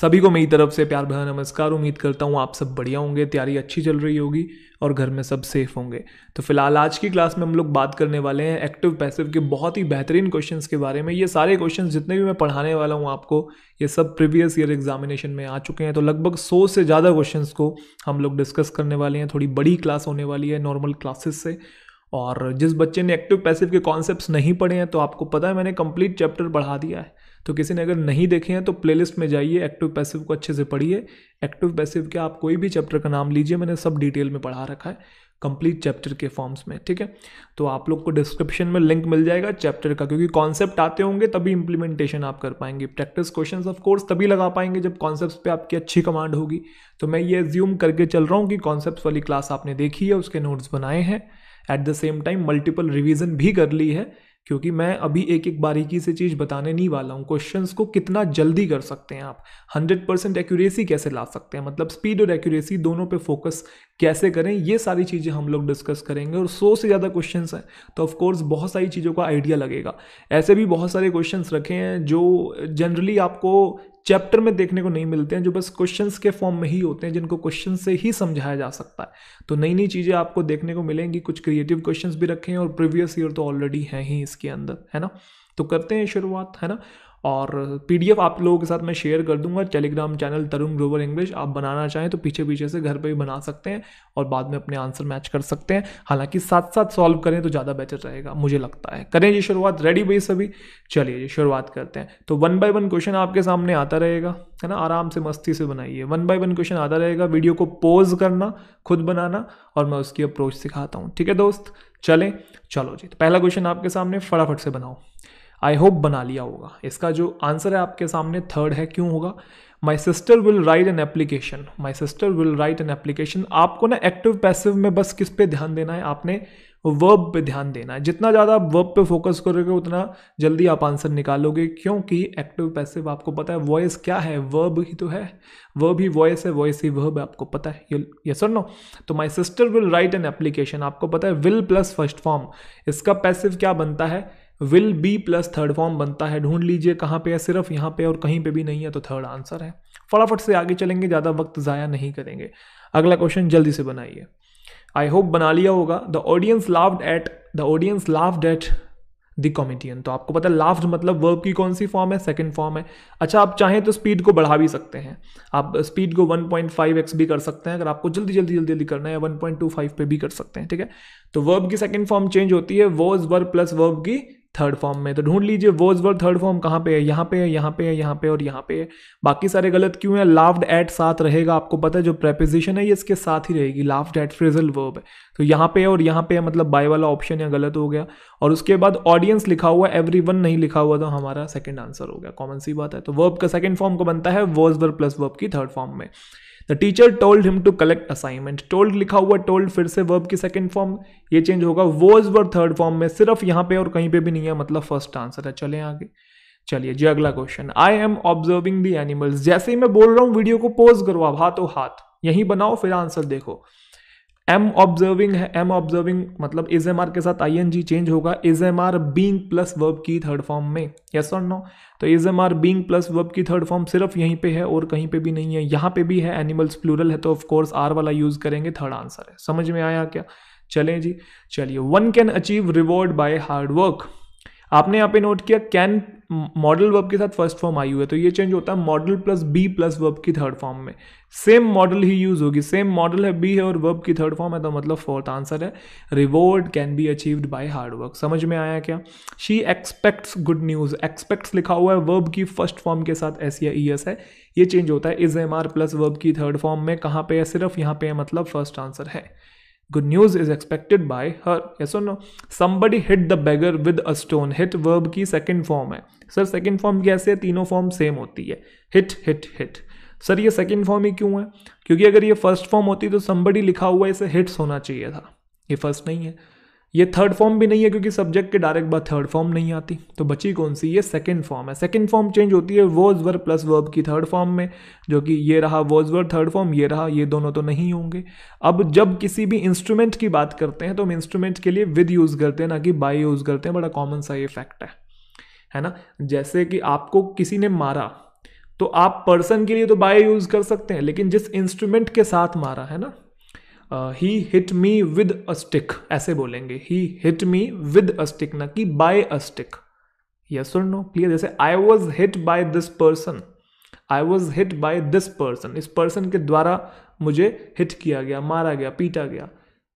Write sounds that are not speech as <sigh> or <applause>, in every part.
सभी को मेरी तरफ से प्यार भरा नमस्कार उम्मीद करता हूँ आप सब बढ़िया होंगे तैयारी अच्छी चल रही होगी और घर में सब सेफ होंगे तो फिलहाल आज की क्लास में हम लोग बात करने वाले हैं एक्टिव पैसिव के बहुत ही बेहतरीन क्वेश्चंस के बारे में ये सारे क्वेश्चन जितने भी मैं पढ़ाने वाला हूँ आपको ये सब प्रीवियस ईयर एग्जामिनेशन में आ चुके हैं तो लगभग सौ से ज़्यादा क्वेश्चन को हम लोग डिस्कस करने वाले हैं थोड़ी बड़ी क्लास होने वाली है नॉर्मल क्लासेस से और जिस बच्चे ने एक्टिव पैसिव के कॉन्सेप्ट नहीं पढ़े हैं तो आपको पता है मैंने कंप्लीट चैप्टर पढ़ा दिया है तो किसी ने अगर नहीं देखे हैं तो प्लेलिस्ट में जाइए एक्टिव पैसिव को अच्छे से पढ़िए एक्टिव पैसिव के आप कोई भी चैप्टर का नाम लीजिए मैंने सब डिटेल में पढ़ा रखा है कंप्लीट चैप्टर के फॉर्म्स में ठीक है तो आप लोग को डिस्क्रिप्शन में लिंक मिल जाएगा चैप्टर का क्योंकि कॉन्सेप्ट आते होंगे तभी इंप्लीमेंटेशन आप कर पाएंगे प्रैक्टिस क्वेश्चंस ऑफ कोर्स तभी लगा पाएंगे जब कॉन्सेप्ट्स पे आपकी अच्छी कमांड होगी तो मैं ये ज्यूम करके चल रहा हूँ कि कॉन्सेप्ट वाली क्लास आपने देखी है उसके नोट्स बनाए हैं at the same time multiple revision भी कर ली है क्योंकि मैं अभी एक एक बारीकी से चीज़ बताने नहीं वाला हूँ क्वेश्चन को कितना जल्दी कर सकते हैं आप हंड्रेड परसेंट एक्यूरेसी कैसे ला सकते हैं मतलब स्पीड और एक्यूरेसी दोनों पे फोकस कैसे करें ये सारी चीज़ें हम लोग डिस्कस करेंगे और सौ से ज़्यादा क्वेश्चन हैं तो ऑफकोर्स बहुत सारी चीज़ों का आइडिया लगेगा ऐसे भी बहुत सारे क्वेश्चन रखे हैं जो जनरली आपको चैप्टर में देखने को नहीं मिलते हैं जो बस क्वेश्चंस के फॉर्म में ही होते हैं जिनको क्वेश्चन से ही समझाया जा सकता है तो नई नई चीज़ें आपको देखने को मिलेंगी कुछ क्रिएटिव क्वेश्चंस भी रखे हैं और प्रीवियस ईयर तो ऑलरेडी हैं ही इसके अंदर है ना तो करते हैं शुरुआत है ना और पीडीएफ आप लोगों के साथ मैं शेयर कर दूंगा Telegram channel Tarun Grover English आप बनाना चाहें तो पीछे पीछे से घर पे भी बना सकते हैं और बाद में अपने आंसर मैच कर सकते हैं हालांकि साथ साथ सॉल्व करें तो ज़्यादा बेटर रहेगा मुझे लगता है करें जी शुरुआत रेडी भाई सभी चलिए जी शुरुआत करते हैं तो वन बाय वन क्वेश्चन आपके सामने आता रहेगा है ना आराम से मस्ती से बनाइए वन बाय वन क्वेश्चन आता रहेगा वीडियो को पोज करना खुद बनाना और मैं उसकी अप्रोच सिखाता हूँ ठीक है दोस्त चलें चलो जी तो पहला क्वेश्चन आपके सामने फटाफट से बनाओ आई होप बना लिया होगा इसका जो आंसर है आपके सामने थर्ड है क्यों होगा my sister will write an application my sister will write an application आपको ना एक्टिव पैसिव में बस किस पे ध्यान देना है आपने वर्ब पे ध्यान देना है जितना ज़्यादा आप वर्ब पे फोकस करोगे उतना जल्दी आप आंसर निकालोगे क्योंकि एक्टिव पैसिव आपको पता है वॉइस क्या है वर्ब ही तो है वर्ब ही वॉइस है वॉइस ही वर्ब है आपको पता है ये सर नो तो my sister will write an application आपको पता है विल प्लस फर्स्ट फॉर्म इसका पैसिव क्या बनता है will be plus third form बनता है ढूंढ लीजिए कहाँ पे है सिर्फ यहाँ पे और कहीं पे भी नहीं है तो थर्ड आंसर है फटाफट से आगे चलेंगे ज़्यादा वक्त ज़ाया नहीं करेंगे अगला क्वेश्चन जल्दी से बनाइए आई होप बना लिया होगा the audience loved at the audience loved at the comedian तो आपको पता है लाफ्ट मतलब वर्ब की कौन सी फॉर्म है सेकेंड फॉर्म है अच्छा आप चाहें तो स्पीड को बढ़ा भी सकते हैं आप स्पीड को 1.5x भी कर सकते हैं अगर आपको जल्दी जल्दी जल्दी जल्दी करना है 1.25 पे भी कर सकते हैं ठीक है तो वर्ब की सेकेंड फॉर्म चेंज होती है वॉज वर्ब प्लस वर्ब की थर्ड फॉर्म में तो ढूंढ लीजिए वोज वर्ड थर्ड फॉर्म कहाँ पे है यहाँ पे है यहाँ पे है यहाँ पे और यहाँ पे है बाकी सारे गलत क्यों है लाफ्ड एट साथ रहेगा आपको पता है जो प्रेपोजिशन है ये इसके साथ ही रहेगी लाफ्ड एट फ्रेजल वर्ब है तो यहाँ पे है और यहाँ पे है मतलब बाय वाला ऑप्शन या गलत हो गया और उसके बाद ऑडियंस लिखा हुआ एवरी वन नहीं लिखा हुआ तो हमारा सेकेंड आंसर हो गया कॉमन सी बात है तो वर्ब का सेकेंड फॉर्म को बनता है वोज वर्ब प्लस वर्ब की थर्ड फॉर्म में the teacher told him to collect assignment told लिखा हुआ टोल्ड फिर से वर्ब की सेकेंड फॉर्म ये चेंज होगा वोज वर थर्ड फॉर्म में सिर्फ यहाँ पे और कहीं पे भी नहीं है मतलब फर्स्ट आंसर है चले आगे चलिए जी अगला question I am observing the animals जैसे ही मैं बोल रहा हूँ वीडियो को पोज करो आप हाथों हाथ यहीं बनाओ फिर आंसर देखो एम ऑब्जर्विंग है एम ऑब्जर्विंग मतलब इज एम आर के साथ आई एन जी चेंज होगा is am are being plus verb की थर्ड फॉर्म में यस और नो तो is am are being plus verb की थर्ड फॉर्म सिर्फ यहीं पे है और कहीं पे भी नहीं है यहाँ पे भी है एनिमल्स प्लूरल है तो ऑफकोर्स आर वाला यूज करेंगे थर्ड आंसर है समझ में आया क्या चले जी चलिए one can achieve reward by hard work आपने यहाँ पे नोट किया कैन मॉडल वर्ब के साथ फर्स्ट फॉर्म आई हुई है तो ये चेंज होता है modal plus be plus verb की थर्ड फॉर्म में सेम मॉडल ही यूज़ होगी सेम मॉडल है बी है और वर्ब की थर्ड फॉर्म है तो मतलब फोर्थ आंसर है reward can be achieved by hard work समझ में आया क्या she expects good news expects लिखा हुआ है वर्ब की फर्स्ट फॉर्म के साथ एस या ई एस है ये चेंज होता है is am are plus verb की थर्ड फॉर्म में कहाँ पे है सिर्फ यहाँ पे है मतलब फर्स्ट आंसर है good news is expected by her Yes or no Somebody hit the beggar with a stone hit verb की second फॉर्म है सर सेकंड फॉर्म कैसे है तीनों फॉर्म सेम होती है हिट हिट हिट सर ये second form ही क्यों है क्योंकि अगर ये फर्स्ट फॉर्म होती तो समबड़ी लिखा हुआ इसे हिट्स होना चाहिए था ये फर्स्ट नहीं है ये थर्ड फॉर्म भी नहीं है क्योंकि सब्जेक्ट के डायरेक्ट बाद थर्ड फॉर्म नहीं आती तो बची कौन सी ये सेकंड फॉर्म है सेकंड फॉर्म चेंज होती है वॉज वर्ब प्लस वर्ब की थर्ड फॉर्म में जो कि ये रहा वॉज वर्ब थर्ड फॉर्म ये रहा ये दोनों तो नहीं होंगे अब जब किसी भी इंस्ट्रूमेंट की बात करते हैं तो हम इंस्ट्रूमेंट के लिए विद यूज़ करते हैं ना कि बाई यूज़ करते हैं बड़ा कॉमन सा ये फैक्ट है है ना जैसे कि आपको किसी ने मारा तो आप पर्सन के लिए तो बाय यूज़ कर सकते हैं लेकिन जिस इंस्ट्रूमेंट के साथ मारा है ना he hit me with a stick ऐसे बोलेंगे he hit me with a stick ना कि बाय अ स्टिक यस और नो क्लियर जैसे I was hit by this person I was hit by this person इस पर्सन के द्वारा मुझे हिट किया गया मारा गया पीटा गया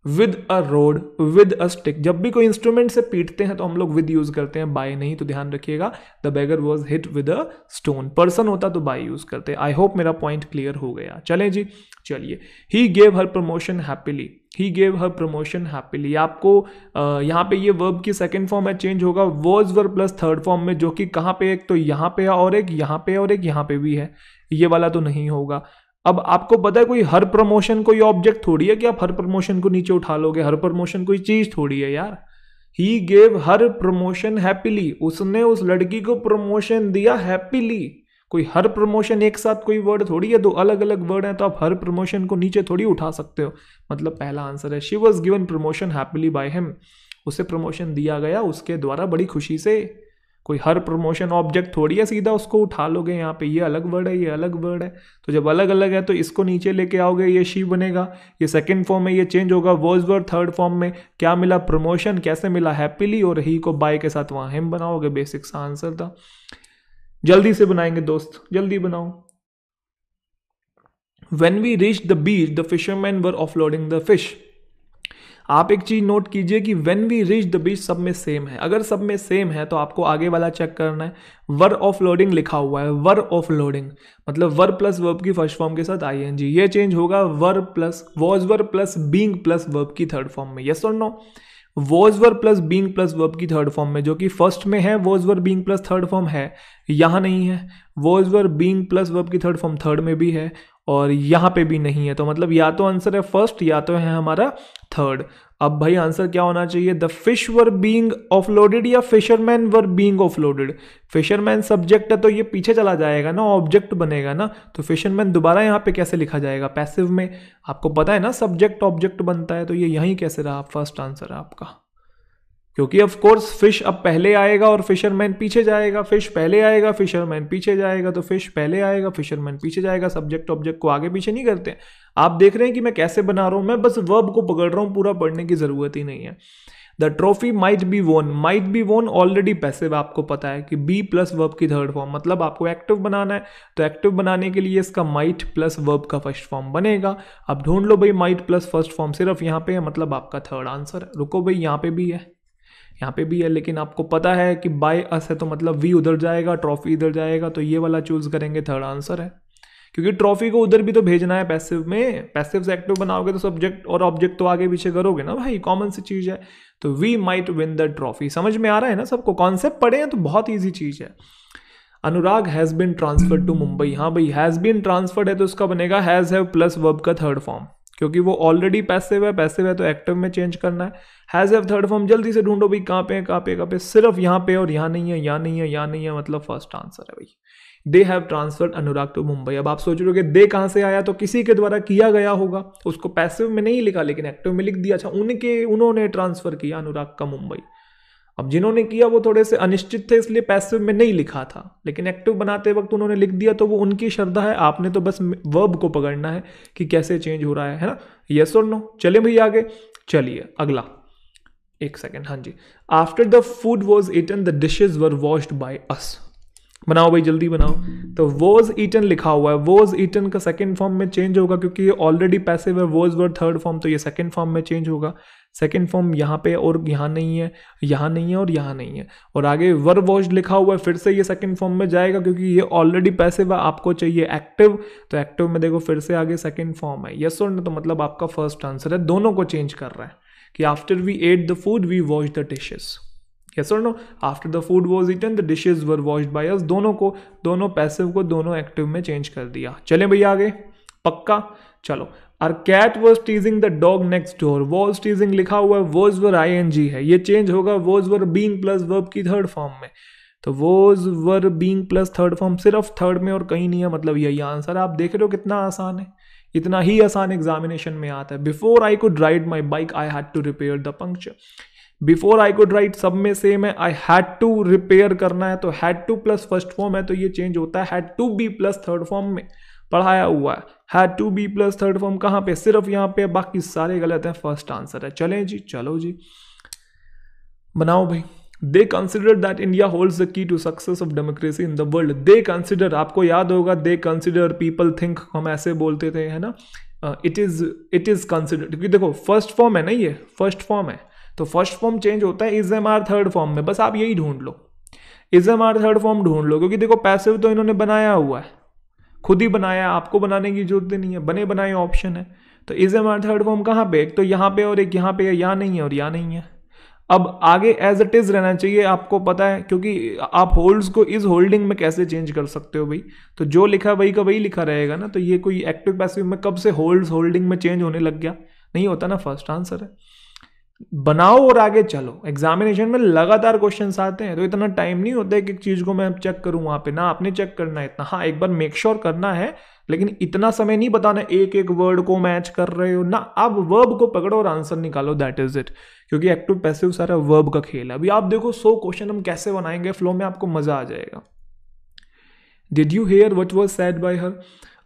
with a rod with a stick जब भी कोई इंस्ट्रूमेंट से पीटते हैं तो हम लोग विद यूज करते हैं बाय नहीं तो ध्यान रखिएगा the beggar was hit with a stone person होता तो बाय यूज करते आई होप मेरा पॉइंट क्लियर हो गया चले जी चलिए he gave her promotion happily he gave her promotion happily आपको यहाँ पे ये वर्ब की सेकेंड फॉर्म है चेंज होगा were verb plus third form में जो कि कहाँ पे एक तो यहाँ पे है और एक यहाँ पे और एक यहाँ पे भी है ये वाला तो नहीं होगा अब आपको पता है कोई हर प्रमोशन कोई ऑब्जेक्ट थोड़ी है कि आप हर प्रमोशन को नीचे उठा लोगे हर प्रमोशन कोई चीज थोड़ी है यार he gave her promotion happily उसने उस लड़की को प्रमोशन दिया हैप्पीली कोई हर प्रमोशन एक साथ कोई वर्ड थोड़ी है दो अलग अलग वर्ड हैं तो आप हर प्रमोशन को नीचे थोड़ी उठा सकते हो मतलब पहला आंसर है she was given promotion happily by him उसे प्रमोशन दिया गया उसके द्वारा बड़ी खुशी से कोई हर प्रमोशन ऑब्जेक्ट थोड़ी है सीधा उसको उठा लोगे यहाँ पे ये अलग वर्ड है ये अलग वर्ड है तो जब अलग अलग है तो इसको नीचे लेके आओगे ये शी बनेगा ये सेकंड फॉर्म में ये चेंज होगा वर्ज वर्ड थर्ड फॉर्म में क्या मिला प्रमोशन कैसे मिला हैप्पीली और ही को बाय के साथ वहाँ हेम बनाओगे बेसिक्स आंसर था जल्दी से बनाएंगे दोस्त जल्दी बनाओ when we reach the beach the fisherman were offloading the fish आप एक चीज़ नोट कीजिए कि when we reach the beach सब में सेम है अगर सब में सेम है तो आपको आगे वाला चेक करना है वर ऑफ लोडिंग लिखा हुआ है वर ऑफ लोडिंग मतलब वर प्लस वर्ब की फर्स्ट फॉर्म के साथ आई एन जी ये चेंज होगा were plus was were plus being plus verb की थर्ड फॉर्म में यस और no was were plus being plus verb की थर्ड फॉर्म में जो कि फर्स्ट में है was were being plus third form है यहाँ नहीं है was were being plus verb की थर्ड फॉर्म थर्ड में भी है और यहाँ पे भी नहीं है तो मतलब या तो आंसर है फर्स्ट या तो है हमारा थर्ड अब भाई आंसर क्या होना चाहिए the fish were being offloaded या fisherman were being offloaded fisherman subject है तो ये पीछे चला जाएगा ना ऑब्जेक्ट बनेगा ना तो फिशरमैन दोबारा यहाँ पे कैसे लिखा जाएगा पैसिव में आपको पता है ना सब्जेक्ट ऑब्जेक्ट बनता है तो ये यहीं कैसे रहा फर्स्ट आंसर है आपका क्योंकि ऑफ कोर्स फिश अब पहले आएगा और फिशरमैन पीछे जाएगा फिश पहले आएगा फिशरमैन पीछे जाएगा तो फिश पहले आएगा फिशरमैन पीछे जाएगा सब्जेक्ट ऑब्जेक्ट को आगे पीछे नहीं करते आप देख रहे हैं कि मैं कैसे बना रहा हूं मैं बस वर्ब को पकड़ रहा हूँ पूरा पढ़ने की ज़रूरत ही नहीं है the trophy might be won might be won already passive आपको पता है कि बी प्लस वर्ब की थर्ड फॉर्म मतलब आपको एक्टिव बनाना है तो एक्टिव बनाने के लिए इसका माइट प्लस वर्ब का फर्स्ट फॉर्म बनेगा अब ढूंढ लो भाई माइट प्लस फर्स्ट फॉर्म सिर्फ यहाँ पे है मतलब आपका थर्ड आंसर रुको भाई यहाँ पे भी है यहाँ पे भी है लेकिन आपको पता है कि बाय अस है तो मतलब वी उधर जाएगा ट्रॉफी इधर जाएगा तो ये वाला चूज़ करेंगे थर्ड आंसर है क्योंकि ट्रॉफी को उधर भी तो भेजना है पैसिव में पैसिव से एक्टिव बनाओगे तो सब्जेक्ट और ऑब्जेक्ट तो आगे पीछे करोगे ना भाई कॉमन सी चीज़ है तो we might win the trophy समझ में आ रहा है ना सबको कॉन्सेप्ट पढ़े हैं तो बहुत ईजी चीज़ है Anurag has been transferred to Mumbai हाँ भाई हैज़ बिन ट्रांसफर्ड है तो उसका बनेगा हैज़ हैव प्लस वर्ब का थर्ड फॉर्म क्योंकि वो ऑलरेडी पैसे है पैसे है तो एक्टिव में चेंज करना है हैज़ एव थर्ड फॉर्म जल्दी से ढूंढो भाई कहाँ पे है कहाँ पे कहाँ पे सिर्फ यहाँ पे और यहाँ नहीं है यहाँ नहीं है यहाँ नहीं है मतलब फर्स्ट आंसर है भाई they have transferred Anurag to Mumbai अब आप सोच रहे हो कि दे कहाँ से आया तो किसी के द्वारा किया गया होगा उसको पैसिव में नहीं लिखा लेकिन एक्टिव में लिख दिया अच्छा उनके उन्होंने ट्रांसफर किया अनुराग का मुंबई अब जिन्होंने किया वो थोड़े से अनिश्चित थे इसलिए पैसिव में नहीं लिखा था लेकिन एक्टिव बनाते वक्त उन्होंने लिख दिया तो वो उनकी श्रद्धा है आपने तो बस वर्ब को पकड़ना है कि कैसे चेंज हो रहा है है ना यस और नो चले भाई आगे चलिए अगला एक सेकेंड हाँ जी after the food was eaten the dishes were washed by us बनाओ भाई जल्दी बनाओ तो वोज ईटन लिखा हुआ है वोज ईटन का सेकेंड फॉर्म में चेंज होगा क्योंकि ये ऑलरेडी पैसे है वोज वर थर्ड फॉर्म तो ये सेकेंड फॉर्म में चेंज होगा सेकेंड फॉर्म यहाँ पे और यहाँ नहीं है यहाँ नहीं है और यहाँ नहीं है और आगे वर वॉश लिखा हुआ है फिर से ये सेकेंड फॉर्म में जाएगा क्योंकि ये ऑलरेडी पैसे व आपको चाहिए एक्टिव तो एक्टिव में देखो फिर से आगे सेकेंड फॉर्म है यस और ना तो मतलब आपका फर्स्ट आंसर है दोनों को चेंज कर रहा है कि after we ate the food we wash the dishes yes और no after the food was eaten the dishes were washed by us दोनों को दोनों पैसिव को दोनों एक्टिव में चेंज कर दिया चले भैया आगे पक्का चलो our cat was teasing the dog next door was teasing लिखा हुआ है was were I N G है ये चेंज होगा was were being plus verb की थर्ड फॉर्म में तो was were being plus third form सिर्फ थर्ड में और कहीं नहीं है मतलब यही आंसर आप देख रहे हो कितना आसान है इतना ही आसान एग्जामिनेशन में आता है before I could ride my bike I had to repair the puncture before I could ride सब में सेम है आई हैड टू रिपेयर करना है तो had to plus first form है तो ये चेंज होता है had to be plus third form में पढ़ाया हुआ है had to be plus third form कहाँ पे सिर्फ यहाँ पे बाकी सारे गलत हैं फर्स्ट आंसर है चलें जी चलो जी बनाओ भाई they consider that India holds the key to success of democracy in the world they consider आपको याद होगा दे कंसिडर पीपल थिंक हम ऐसे बोलते थे है ना it is it is consider क्योंकि देखो फर्स्ट फॉर्म है ना ये फर्स्ट फॉर्म है तो फर्स्ट फॉर्म चेंज होता है is am are third form में बस आप यही ढूंढ लो is am are third form ढूंढ लो क्योंकि देखो पैसिव तो इन्होंने बनाया हुआ है खुद ही बनाया आपको बनाने की जरूरत नहीं है बने बनाए ऑप्शन है तो is am are third form कहाँ पे एक तो यहाँ पे और एक यहाँ पे है यहाँ नहीं है और यहाँ नहीं है अब आगे एज इट इज़ रहना चाहिए आपको पता है क्योंकि आप होल्ड्स को इस होल्डिंग में कैसे चेंज कर सकते हो भाई तो जो लिखा वही का वही लिखा रहेगा ना तो ये कोई एक्टिव पैसिव में कब से होल्ड्स होल्डिंग में चेंज होने लग गया नहीं होता ना फर्स्ट आंसर है बनाओ और आगे चलो एग्जामिनेशन में लगातार क्वेश्चन आते हैं तो इतना टाइम नहीं होता है कि चीज़ को मैं चेक करूं वहां पे ना आपने चेक करना है इतना हाँ एक बार मेक श्योर sure करना है लेकिन इतना समय नहीं बताना एक एक वर्ड को मैच कर रहे हो ना आप वर्ब को पकड़ो और आंसर निकालो दैट इज इट क्योंकि एक्टिव पैसिव सारा वर्ब का खेल है अभी आप देखो सो क्वेश्चन हम कैसे बनाएंगे फ्लो में आपको मजा आ जाएगा did you hear what was said by her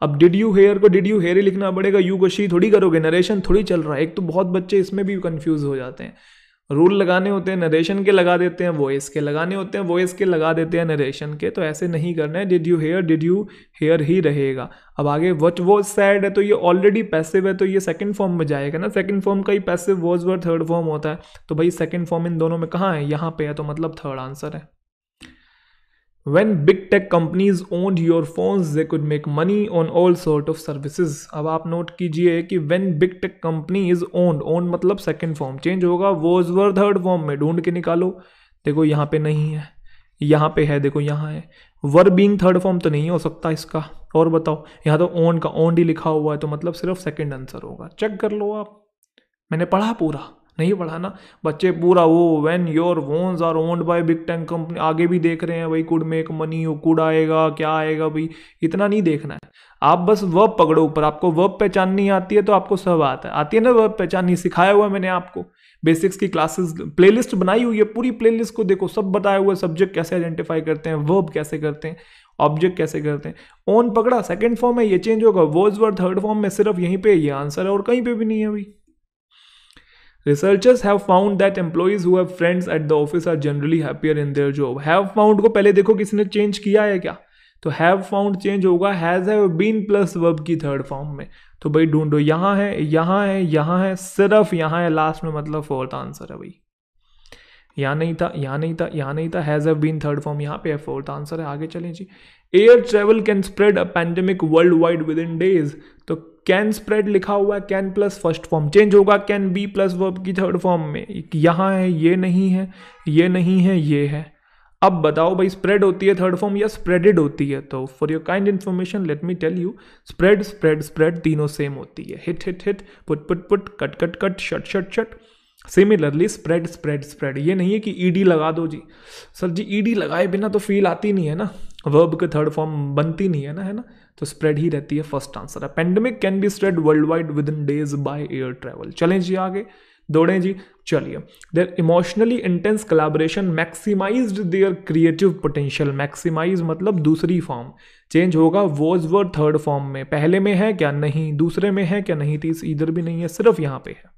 अब डिड यू हेयर को डिड यू हेयर ही लिखना पड़ेगा यू को शी थोड़ी करोगे नरेशन थोड़ी चल रहा है एक तो बहुत बच्चे इसमें भी कन्फ्यूज हो जाते हैं रूल लगाने होते हैं नरेशन के लगा देते हैं वॉइस के लगाने होते हैं वॉइस के लगा देते हैं नरेशन के तो ऐसे नहीं करना है did you hear did you hear ही रहेगा अब आगे वट वॉज सैड है तो ये ऑलरेडी पैसिव है तो ये सेकंड फॉर्म में जाएगा ना सेकंड फॉर्म का ही passive was were third form होता है तो भाई सेकंड फॉर्म इन दोनों में कहाँ है यहाँ पे है तो मतलब थर्ड आंसर है When big tech companies owned your phones, they could make money on all sort of services. अब आप नोट कीजिए कि when big tech company is owned, owned मतलब second form change होगा was were third form में ढूंढ के निकालो देखो यहाँ पे नहीं है यहाँ पे है देखो यहाँ है वर बींग थर्ड फॉर्म तो नहीं हो सकता इसका और बताओ यहाँ तो ओन का ओन ही लिखा हुआ है तो मतलब सिर्फ सेकेंड आंसर होगा चेक कर लो आप मैंने पढ़ा पूरा नहीं पढ़ाना बच्चे पूरा वो when your ones are owned by big tank company आगे भी देख रहे हैं भाई कुड मेक मनी कुड आएगा क्या आएगा भाई इतना नहीं देखना है आप बस वर्ब पकड़ो ऊपर आपको वर्ब पहचाननी आती है तो आपको सब आता है आती है ना वर्ब पहचाननी सिखाया हुआ है मैंने आपको बेसिक्स की क्लासेस प्लेलिस्ट बनाई हुई है पूरी प्लेलिस्ट को देखो सब बताया हुआ है सब्जेक्ट कैसे आइडेंटिफाई करते हैं वर्ब कैसे करते हैं ऑब्जेक्ट कैसे करते हैं ऑन पकड़ा सेकंड फॉर्म में ये चेंज होगा वर्ड्स वर्ड थर्ड फॉर्म में सिर्फ यहीं पे ये आंसर है और कहीं पे भी नहीं है भाई researchers have found that employees who have friends at the office are generally happier in their job have found को पहले देखो किसी ने चेंज किया है क्या तो हैव फाउंड चेंज होगा has have been plus verb की थर्ड फॉर्म में तो भाई ढूंढो यहां है यहां है यहां है सिर्फ यहां है लास्ट में मतलब फोर्थ आंसर है भाई यहाँ नहीं था यहाँ नहीं था यहाँ नहीं था has have been third form यहां पे है फोर्थ आंसर है आगे चलें जी air travel can spread a pandemic worldwide within days तो कैन स्प्रेड लिखा हुआ है can plus first form change होगा कैन बी प्लस वर्ब की थर्ड फॉर्म में यहाँ है ये नहीं है ये नहीं है ये है अब बताओ भाई स्प्रेड होती है थर्ड फॉर्म या स्प्रेडेड होती है तो for your kind information let me tell you spread spread spread तीनों सेम होती है hit hit hit put put put cut cut cut shut shut shut similarly spread spread spread ये नहीं है कि ईडी e लगा दो जी सर जी ईडी e लगाए बिना तो फील आती नहीं है ना वर्ब के थर्ड फॉर्म बनती नहीं है ना है ना तो स्प्रेड ही रहती है फर्स्ट आंसर है pandemic can be spread worldwide within days by air travel चलें जी आगे दौड़ें जी चलिए their emotionally intense collaboration maximize their creative potential maximize मतलब दूसरी फॉर्म चेंज होगा वोज वर थर्ड फॉर्म में पहले में है क्या नहीं दूसरे में है क्या नहीं तीस इधर भी नहीं है सिर्फ यहाँ पे है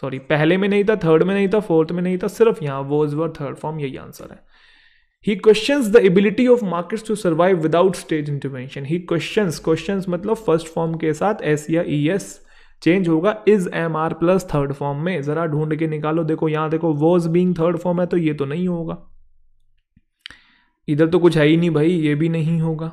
सॉरी पहले में नहीं था थर्ड में नहीं था फोर्थ में नहीं था सिर्फ यहाँ वोज वर थर्ड फॉर्म यही आंसर है he question the ability of markets to survive without state intervention he question question मतलब फर्स्ट फॉर्म के साथ एस या ई एस चेंज होगा is am are plus third form में जरा ढूंढ के निकालो देखो यहां देखो वॉज बींग थर्ड फॉर्म है तो ये तो नहीं होगा इधर तो कुछ है ही नहीं भाई ये भी नहीं होगा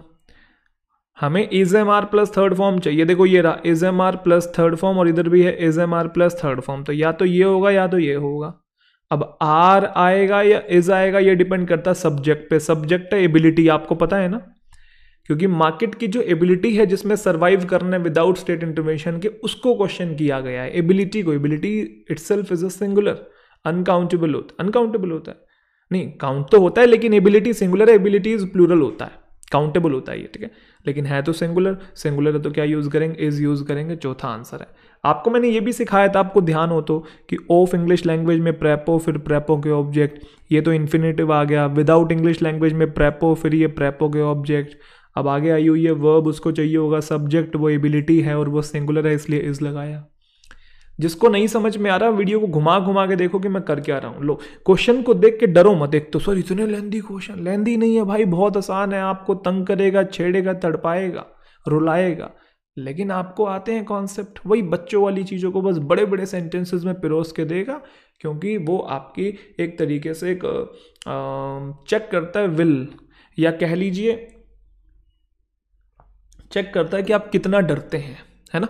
हमें is am are plus third form चाहिए देखो ये रहा is am are plus third form और इधर भी है is am are plus third form तो या तो ये होगा या तो ये होगा अब आर आएगा या इज आएगा ये डिपेंड करता है सब्जेक्ट पे सब्जेक्ट है एबिलिटी आपको पता है ना क्योंकि मार्केट की जो एबिलिटी है जिसमें सर्वाइव करने विदाउट स्टेट इंटरवेंशन के उसको क्वेश्चन किया गया है एबिलिटी को ability it's is a singular uncountable होता अनकाउंटेबल होता है नहीं काउंट तो होता है लेकिन एबिलिटी सिंगुलर है इज प्लूरल होता है काउंटेबल होता है ये ठीक है लेकिन है तो सिंगुलर सिंगुलर है तो क्या यूज़ करेंगे इज यूज़ करेंगे चौथा आंसर है आपको मैंने ये भी सिखाया था आपको ध्यान हो तो कि ऑफ इंग्लिश लैंग्वेज में प्रेपो फिर प्रेपो के ऑब्जेक्ट ये तो इन्फिनेटिव आ गया विदाउट इंग्लिश लैंग्वेज में प्रेपो फिर ये प्रेपो के ऑब्जेक्ट अब आगे आई हुई है वर्ब उसको चाहिए होगा सब्जेक्ट वो एबिलिटी है और वो सिंगुलर है इसलिए इस लगाया जिसको नहीं समझ में आ रहा वीडियो को घुमा घुमा के देखो कि मैं करके आ रहा हूँ लो क्वेश्चन को देख के डरो मत एक तो सर इतने लेंदी क्वेश्चन लेंदी नहीं है भाई बहुत आसान है आपको तंग करेगा छेड़ेगा तड़पाएगा रुलाएगा लेकिन आपको आते हैं कॉन्सेप्ट वही बच्चों वाली चीज़ों को बस बड़े बड़े सेंटेंसेस में पिरोस के देगा क्योंकि वो आपकी एक तरीके से एक चेक करता है विल या कह लीजिए चेक करता है कि आप कितना डरते हैं है ना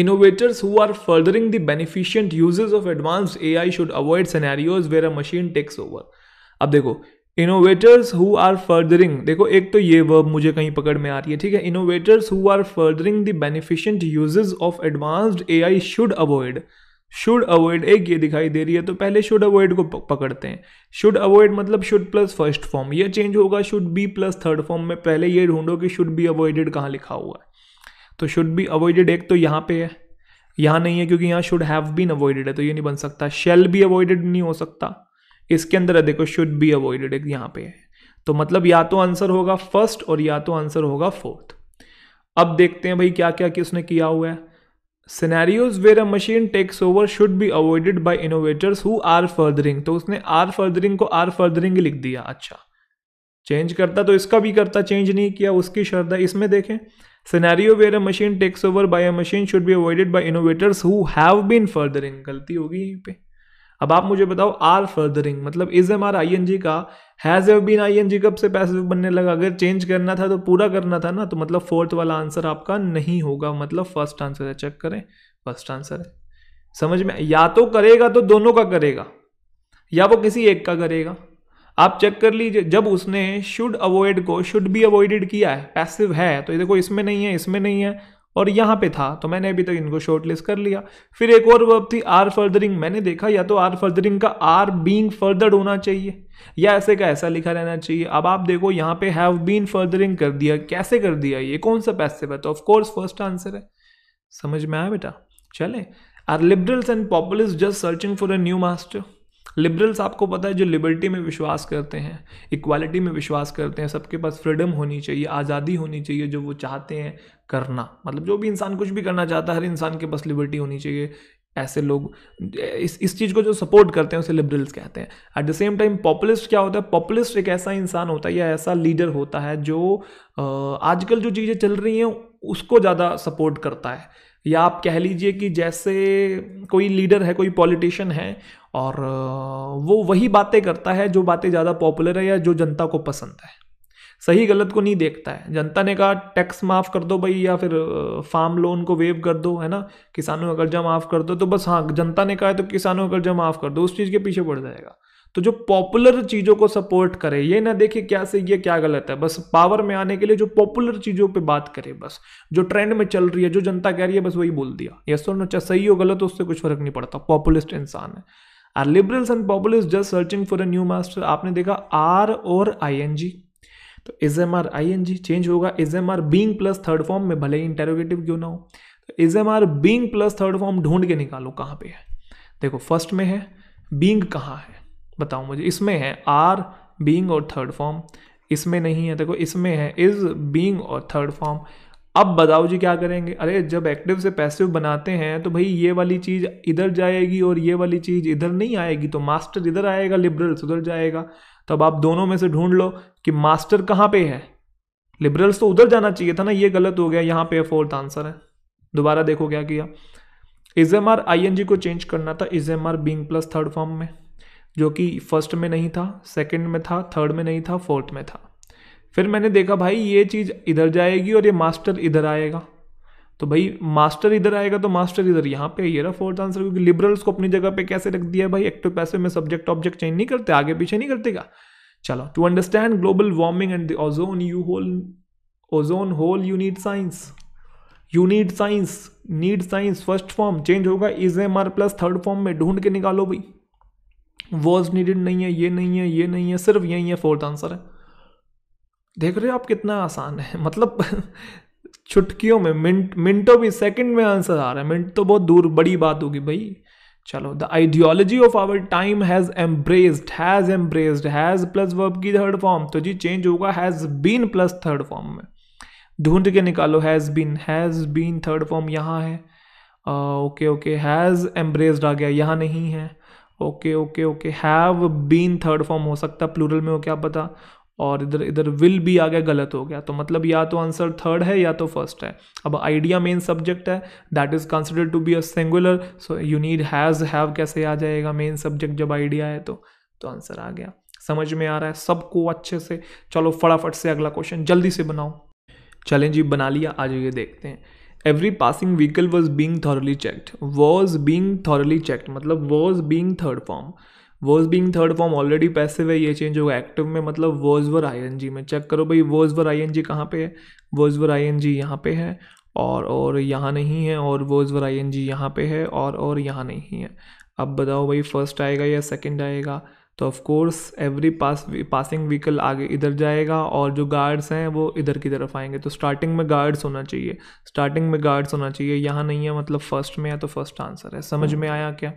Innovators who are furthering the beneficent uses of advanced AI should avoid scenarios where a machine takes over. अब देखो इनोवेटर्स हु आर फर्दरिंग देखो एक तो ये वर्ब मुझे कहीं पकड़ में आ रही है ठीक है innovators who are furthering the beneficent uses of advanced A I should avoid should avoid एक ये दिखाई दे रही है तो पहले शुड अवॉइड को पकड़ते हैं शुड अवॉइड मतलब शुड प्लस फर्स्ट फॉर्म ये चेंज होगा should be plus third form में पहले ये ढूंढो कि शुड बी अवॉइडेड कहाँ लिखा हुआ है तो शुड बी अवॉइडेड एक तो यहाँ पे है यहाँ नहीं है क्योंकि यहाँ शुड हैव बीन अवॉइडेड है तो ये नहीं बन सकता शेल बी अवॉइडेड नहीं हो सकता इसके अंदर है देखो शुड बी अवॉइडेड एक यहाँ पे है तो मतलब या तो आंसर होगा फर्स्ट और या तो आंसर होगा फोर्थ अब देखते हैं भाई क्या क्या किसने किया हुआ है scenarios where a machine takes over should be avoided by innovators who are furthering तो उसने आर फर्दरिंग को आर फर्दरिंग लिख दिया अच्छा चेंज करता तो इसका भी करता चेंज नहीं किया उसकी शर्त है इसमें देखें scenario where a machine takes over by a machine should be avoided by innovators who have been furthering गलती होगी यहीं पे अब आप मुझे बताओ आर फर्दरिंग मतलब is am are I N G का हैज एव बीन आई एन जी कब से पैसिव बनने लगा अगर चेंज करना था तो पूरा करना था ना तो मतलब फोर्थ वाला आंसर आपका नहीं होगा मतलब फर्स्ट आंसर है चेक करें फर्स्ट आंसर है समझ में या तो करेगा तो दोनों का करेगा या वो किसी एक का करेगा आप चेक कर लीजिए जब उसने शुड अवॉइड को शुड बी अवॉइडेड किया है पैसिव है तो ये देखो इसमें नहीं है इसमें नहीं है और यहाँ पे था तो मैंने अभी तक तो इनको शॉर्टलिस्ट कर लिया फिर एक और वर्ब थी आर फर्दरिंग मैंने देखा या तो आर फर्दरिंग का आर बींग फर्दर्ड होना चाहिए या ऐसे का ऐसा लिखा रहना चाहिए अब आप देखो यहाँ पे हैव बीन फर्दरिंग कर दिया कैसे कर दिया ये कौन सा पैसे है तो ऑफकोर्स फर्स्ट आंसर है समझ में आया बेटा चले are liberals and populars just searching for a new master liberals आपको पता है जो लिबर्टी में विश्वास करते हैं इक्वालिटी में विश्वास करते हैं सबके पास फ्रीडम होनी चाहिए आज़ादी होनी चाहिए जो वो चाहते हैं करना मतलब जो भी इंसान कुछ भी करना चाहता है हर इंसान के पास लिबर्टी होनी चाहिए ऐसे लोग इस इस चीज़ को जो सपोर्ट करते हैं उसे लिबरल्स कहते हैं at the same time populist क्या होता है पॉपुलिस्ट एक ऐसा इंसान होता है या ऐसा लीडर होता है जो आजकल जो चीज़ें चल रही हैं उसको ज़्यादा सपोर्ट करता है या आप कह लीजिए कि जैसे कोई लीडर है कोई पॉलिटिशियन है और वो वही बातें करता है जो बातें ज़्यादा पॉपुलर है या जो जनता को पसंद है सही गलत को नहीं देखता है जनता ने कहा टैक्स माफ़ कर दो भाई या फिर फार्म लोन को वेव कर दो है ना किसानों का कर्जा माफ़ कर दो तो बस हाँ जनता ने कहा है तो किसानों का कर्जा माफ़ कर दो उस चीज़ के पीछे पड़ जाएगा तो जो पॉपुलर चीज़ों को सपोर्ट करे ये ना देखे क्या सही है क्या गलत है बस पावर में आने के लिए जो पॉपुलर चीज़ों पर बात करे बस जो ट्रेंड में चल रही है जो जनता कह रही है बस वही बोल दिया यस और चाहे सही हो गलत हो उससे कुछ फर्क नहीं पड़ता पॉपुलिस्ट इंसान है are liberals and populist just searching for a new master आपने देखा आर और आई एन जी तो is am are I N G change होगा is am are being plus third form में भले ही इंटेरोगेटिव क्यों ना हो तो is am are being plus third form ढूंढ के निकालो कहाँ पे है देखो फर्स्ट में है बींग कहाँ है बताओ मुझे इसमें है आर बींग और थर्ड फॉर्म इसमें नहीं है देखो इसमें है इज बींग और थर्ड फॉर्म अब बताओ जी क्या करेंगे अरे जब एक्टिव से पैसिव बनाते हैं तो भाई ये वाली चीज़ इधर जाएगी और ये वाली चीज़ इधर नहीं आएगी तो मास्टर इधर आएगा लिबरल्स उधर जाएगा तो अब आप दोनों में से ढूंढ लो कि मास्टर कहाँ पे है लिबरल्स तो उधर जाना चाहिए था ना ये गलत हो गया यहाँ पे फोर्थ आंसर है दोबारा देखो क्या किया is am are I N G को चेंज करना था is am are being plus third form में जो कि फर्स्ट में नहीं था सेकेंड में था थर्ड में नहीं था फोर्थ में था फिर मैंने देखा भाई ये चीज़ इधर जाएगी और ये मास्टर इधर आएगा तो भाई मास्टर इधर आएगा तो मास्टर इधर यहाँ पे ये रहा फोर्थ आंसर क्योंकि लिबरल्स को अपनी जगह पे कैसे रख दिया भाई एक्टिव पैसे में सब्जेक्ट ऑब्जेक्ट चेंज नहीं करते आगे पीछे नहीं करते क्या चलो to understand global warming and ozone you hole ozone hole you need science you need science need science first form change होगा is am are plus third form में ढूंढ के निकालो भाई वॉज नीडेड नहीं है ये नहीं है ये नहीं है सिर्फ यही है फोर्थ आंसर है देख रहे हो आप कितना आसान है मतलब चुटकियों में मिनट मिनटों भी सेकंड में आंसर आ रहा है मिनट तो बहुत दूर बड़ी बात होगी भाई चलो the ideology of our time has embraced has embraced has plus verb की थर्ड फॉर्म तो जी चेंज होगा has been plus third form में ढूंढ के निकालो has been has been third form यहाँ है ओके ओके हैज एम्ब्रेस्ड आ गया यहाँ नहीं है okay okay okay have been third form हो सकता प्लूरल में हो क्या पता और इधर इधर विल भी आ गया गलत हो गया तो मतलब या तो आंसर थर्ड है या तो फर्स्ट है अब आइडिया मेन सब्जेक्ट है that is considered to be a singular so you need has have कैसे आ जाएगा मेन सब्जेक्ट जब आइडिया है तो तो आंसर आ गया समझ में आ रहा है सबको अच्छे से चलो फटाफट से अगला क्वेश्चन जल्दी से बनाओ चलें जी बना लिया आज ये देखते हैं every passing vehicle was being thoroughly checked was being thoroughly checked मतलब वॉज बींग थर्ड फॉर्म वर्स being third form already passive है ये चेंज होगा एक्टिव में मतलब verse were I N G में चेक करो भाई वर्स वर आई एन जी कहाँ पे है verse were I N G यहाँ पे है और और यहाँ नहीं है और verse were I N G यहाँ पे है और और यहाँ नहीं है अब बताओ भाई फर्स्ट आएगा या सेकेंड आएगा तो of course every pass passing vehicle आगे इधर जाएगा और जो गार्ड्स हैं वो इधर की तरफ आएंगे तो स्टार्टिंग में गार्ड्स होना चाहिए स्टार्टिंग में गार्ड्स होना चाहिए यहाँ नहीं है मतलब फर्स्ट में है तो फर्स्ट आंसर है समझ हम्म। में आया क्या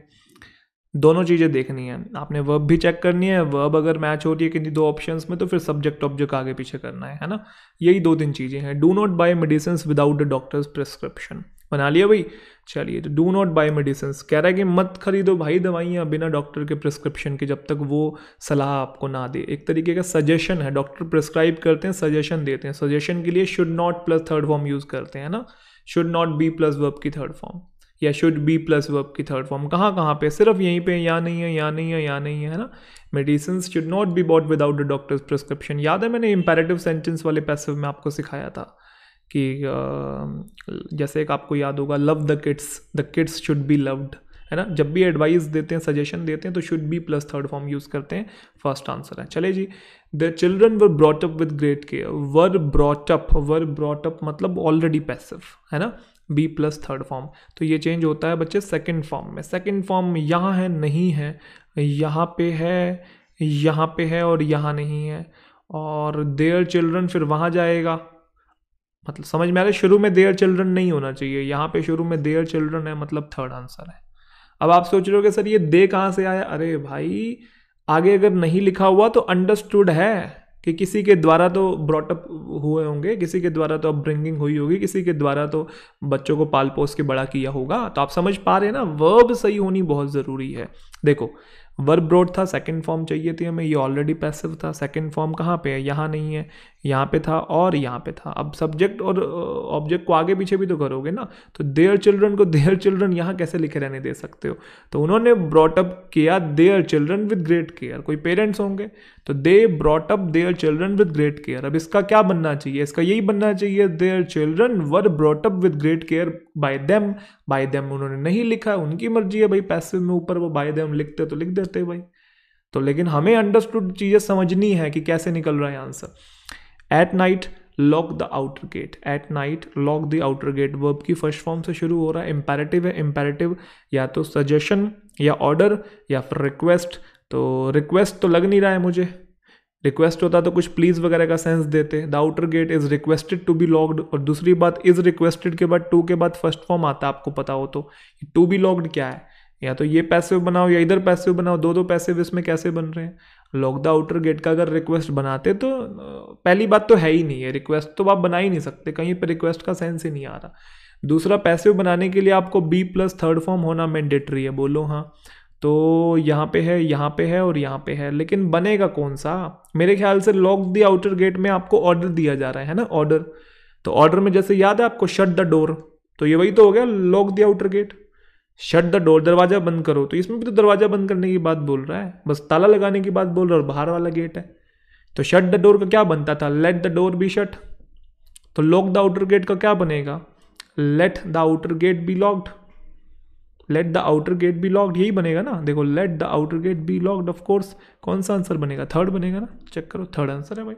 दोनों चीज़ें देखनी है आपने वर्ब भी चेक करनी है वर्ब अगर मैच हो रही है किन्हीं दो ऑप्शन में तो फिर सब्जेक्ट ऑब्जेक्ट आगे पीछे करना है है ना यही दो तीन चीज़ें हैं do not buy medicine without a doctor's prescription बना लिया भाई चलिए तो डू नॉट बाई मेडिसिन कह रहा है कि मत खरीदो भाई दवाइयाँ बिना डॉक्टर के प्रिस्क्रिप्शन के जब तक वो सलाह आपको ना दे एक तरीके का सजेशन है डॉक्टर प्रिस्क्राइब करते हैं सजेशन देते हैं सजेशन के लिए should not plus third form use करते हैं ना should not be plus verb की थर्ड फॉर्म या शुड बी प्लस वर्ब की थर्ड फॉर्म कहाँ कहाँ पे सिर्फ यहीं पे या नहीं है या नहीं है या नहीं है ना medicine should not be bought without the doctor's prescription याद है मैंने इम्पेरेटिव सेंटेंस वाले पैसिव में आपको सिखाया था कि जैसे एक आपको याद होगा love the kids the kids should be loved है ना जब भी एडवाइस देते हैं सजेशन देते हैं तो should be plus third form use करते हैं फर्स्ट आंसर है चले जी the children were brought up with great care were brought up were brought up मतलब ऑलरेडी पैसिव है ना बी प्लस थर्ड फॉर्म तो ये चेंज होता है बच्चे सेकेंड फॉर्म में सेकेंड फॉर्म यहाँ है नहीं है यहाँ पे है यहाँ पे है और यहाँ नहीं है और देयर चिल्ड्रन फिर वहाँ जाएगा मतलब समझ में आ रहा है शुरू में देयर चिल्ड्रन नहीं होना चाहिए यहाँ पे शुरू में देयर चिल्ड्रन है मतलब थर्ड आंसर है अब आप सोच रहे हो कि सर ये दे कहाँ से आया अरे भाई आगे अगर नहीं लिखा हुआ तो अंडरस्टूड है कि किसी के द्वारा तो ब्रॉटअप हुए होंगे किसी के द्वारा तो अपब्रिंगिंग हुई होगी किसी के द्वारा तो बच्चों को पाल पोस के बड़ा किया होगा तो आप समझ पा रहे हैं ना वर्ब सही होनी बहुत ज़रूरी है देखो वर्ब ब्रॉड था सेकंड फॉर्म चाहिए थी हमें ये ऑलरेडी पैसिव था सेकंड फॉर्म कहाँ पे है यहाँ नहीं है यहाँ पे था और यहाँ पे था अब सब्जेक्ट और ऑब्जेक्ट को आगे पीछे भी तो करोगे ना तो देयर चिल्ड्रन को देयर चिल्ड्रन यहाँ कैसे लिखे रहने दे सकते हो तो उन्होंने ब्रॉटअप किया their children with great care कोई पेरेंट्स होंगे तो they brought up their children with great care अब इसका क्या बनना चाहिए इसका यही बनना चाहिए their children were brought up with great care by them by them उन्होंने नहीं लिखा उनकी मर्जी है भाई पैसे में ऊपर वो बाय देम लिखते तो लिख देते भाई तो लेकिन हमें अंडरस्टूड चीज़ें समझनी है कि कैसे निकल रहा है answer at night lock the outer gate at night lock the outer gate verb की फर्स्ट फॉर्म से शुरू हो रहा है इंपेरेटिव है इंपेरेटिव या तो सजेशन या ऑर्डर या फिर रिक्वेस्ट तो रिक्वेस्ट तो लग नहीं रहा है मुझे रिक्वेस्ट होता तो कुछ प्लीज़ वगैरह का सेंस देते the outer gate is requested to be locked और दूसरी बात इज़ रिक्वेस्टेड के बाद टू के बाद फर्स्ट फॉर्म आता है आपको पता हो तो टू बी लॉक्ड क्या है या तो ये पैसे बनाओ या इधर पैसे बनाओ दो दो पैसे इसमें कैसे बन रहे हैं लॉक द आउटर गेट का अगर रिक्वेस्ट बनाते तो पहली बात तो है ही नहीं है रिक्वेस्ट तो आप बना ही नहीं सकते कहीं पर रिक्वेस्ट का सेंस ही नहीं आ रहा दूसरा पैसे बनाने के लिए आपको बी प्लस थर्ड फॉर्म होना मैंडेटरी है बोलो हाँ तो यहाँ पे है यहाँ पे है और यहाँ पे है लेकिन बनेगा कौन सा मेरे ख्याल से लॉक द आउटर गेट में आपको ऑर्डर दिया जा रहा है ना ऑर्डर तो ऑर्डर में जैसे याद है आपको शट द डोर तो ये वही तो हो गया lock the outer gate shut the door दरवाज़ा बंद करो तो इसमें भी तो दरवाज़ा बंद करने की बात बोल रहा है बस ताला लगाने की बात बोल रहा है और बाहर वाला गेट है तो शट द डोर का क्या बनता था let the door be shut तो लॉक द आउटर गेट का क्या बनेगा let the outer gate be locked let the outer gate be locked यही बनेगा ना देखो let the outer gate be locked of course कौन सा आंसर बनेगा थर्ड बनेगा ना चेक करो थर्ड आंसर है भाई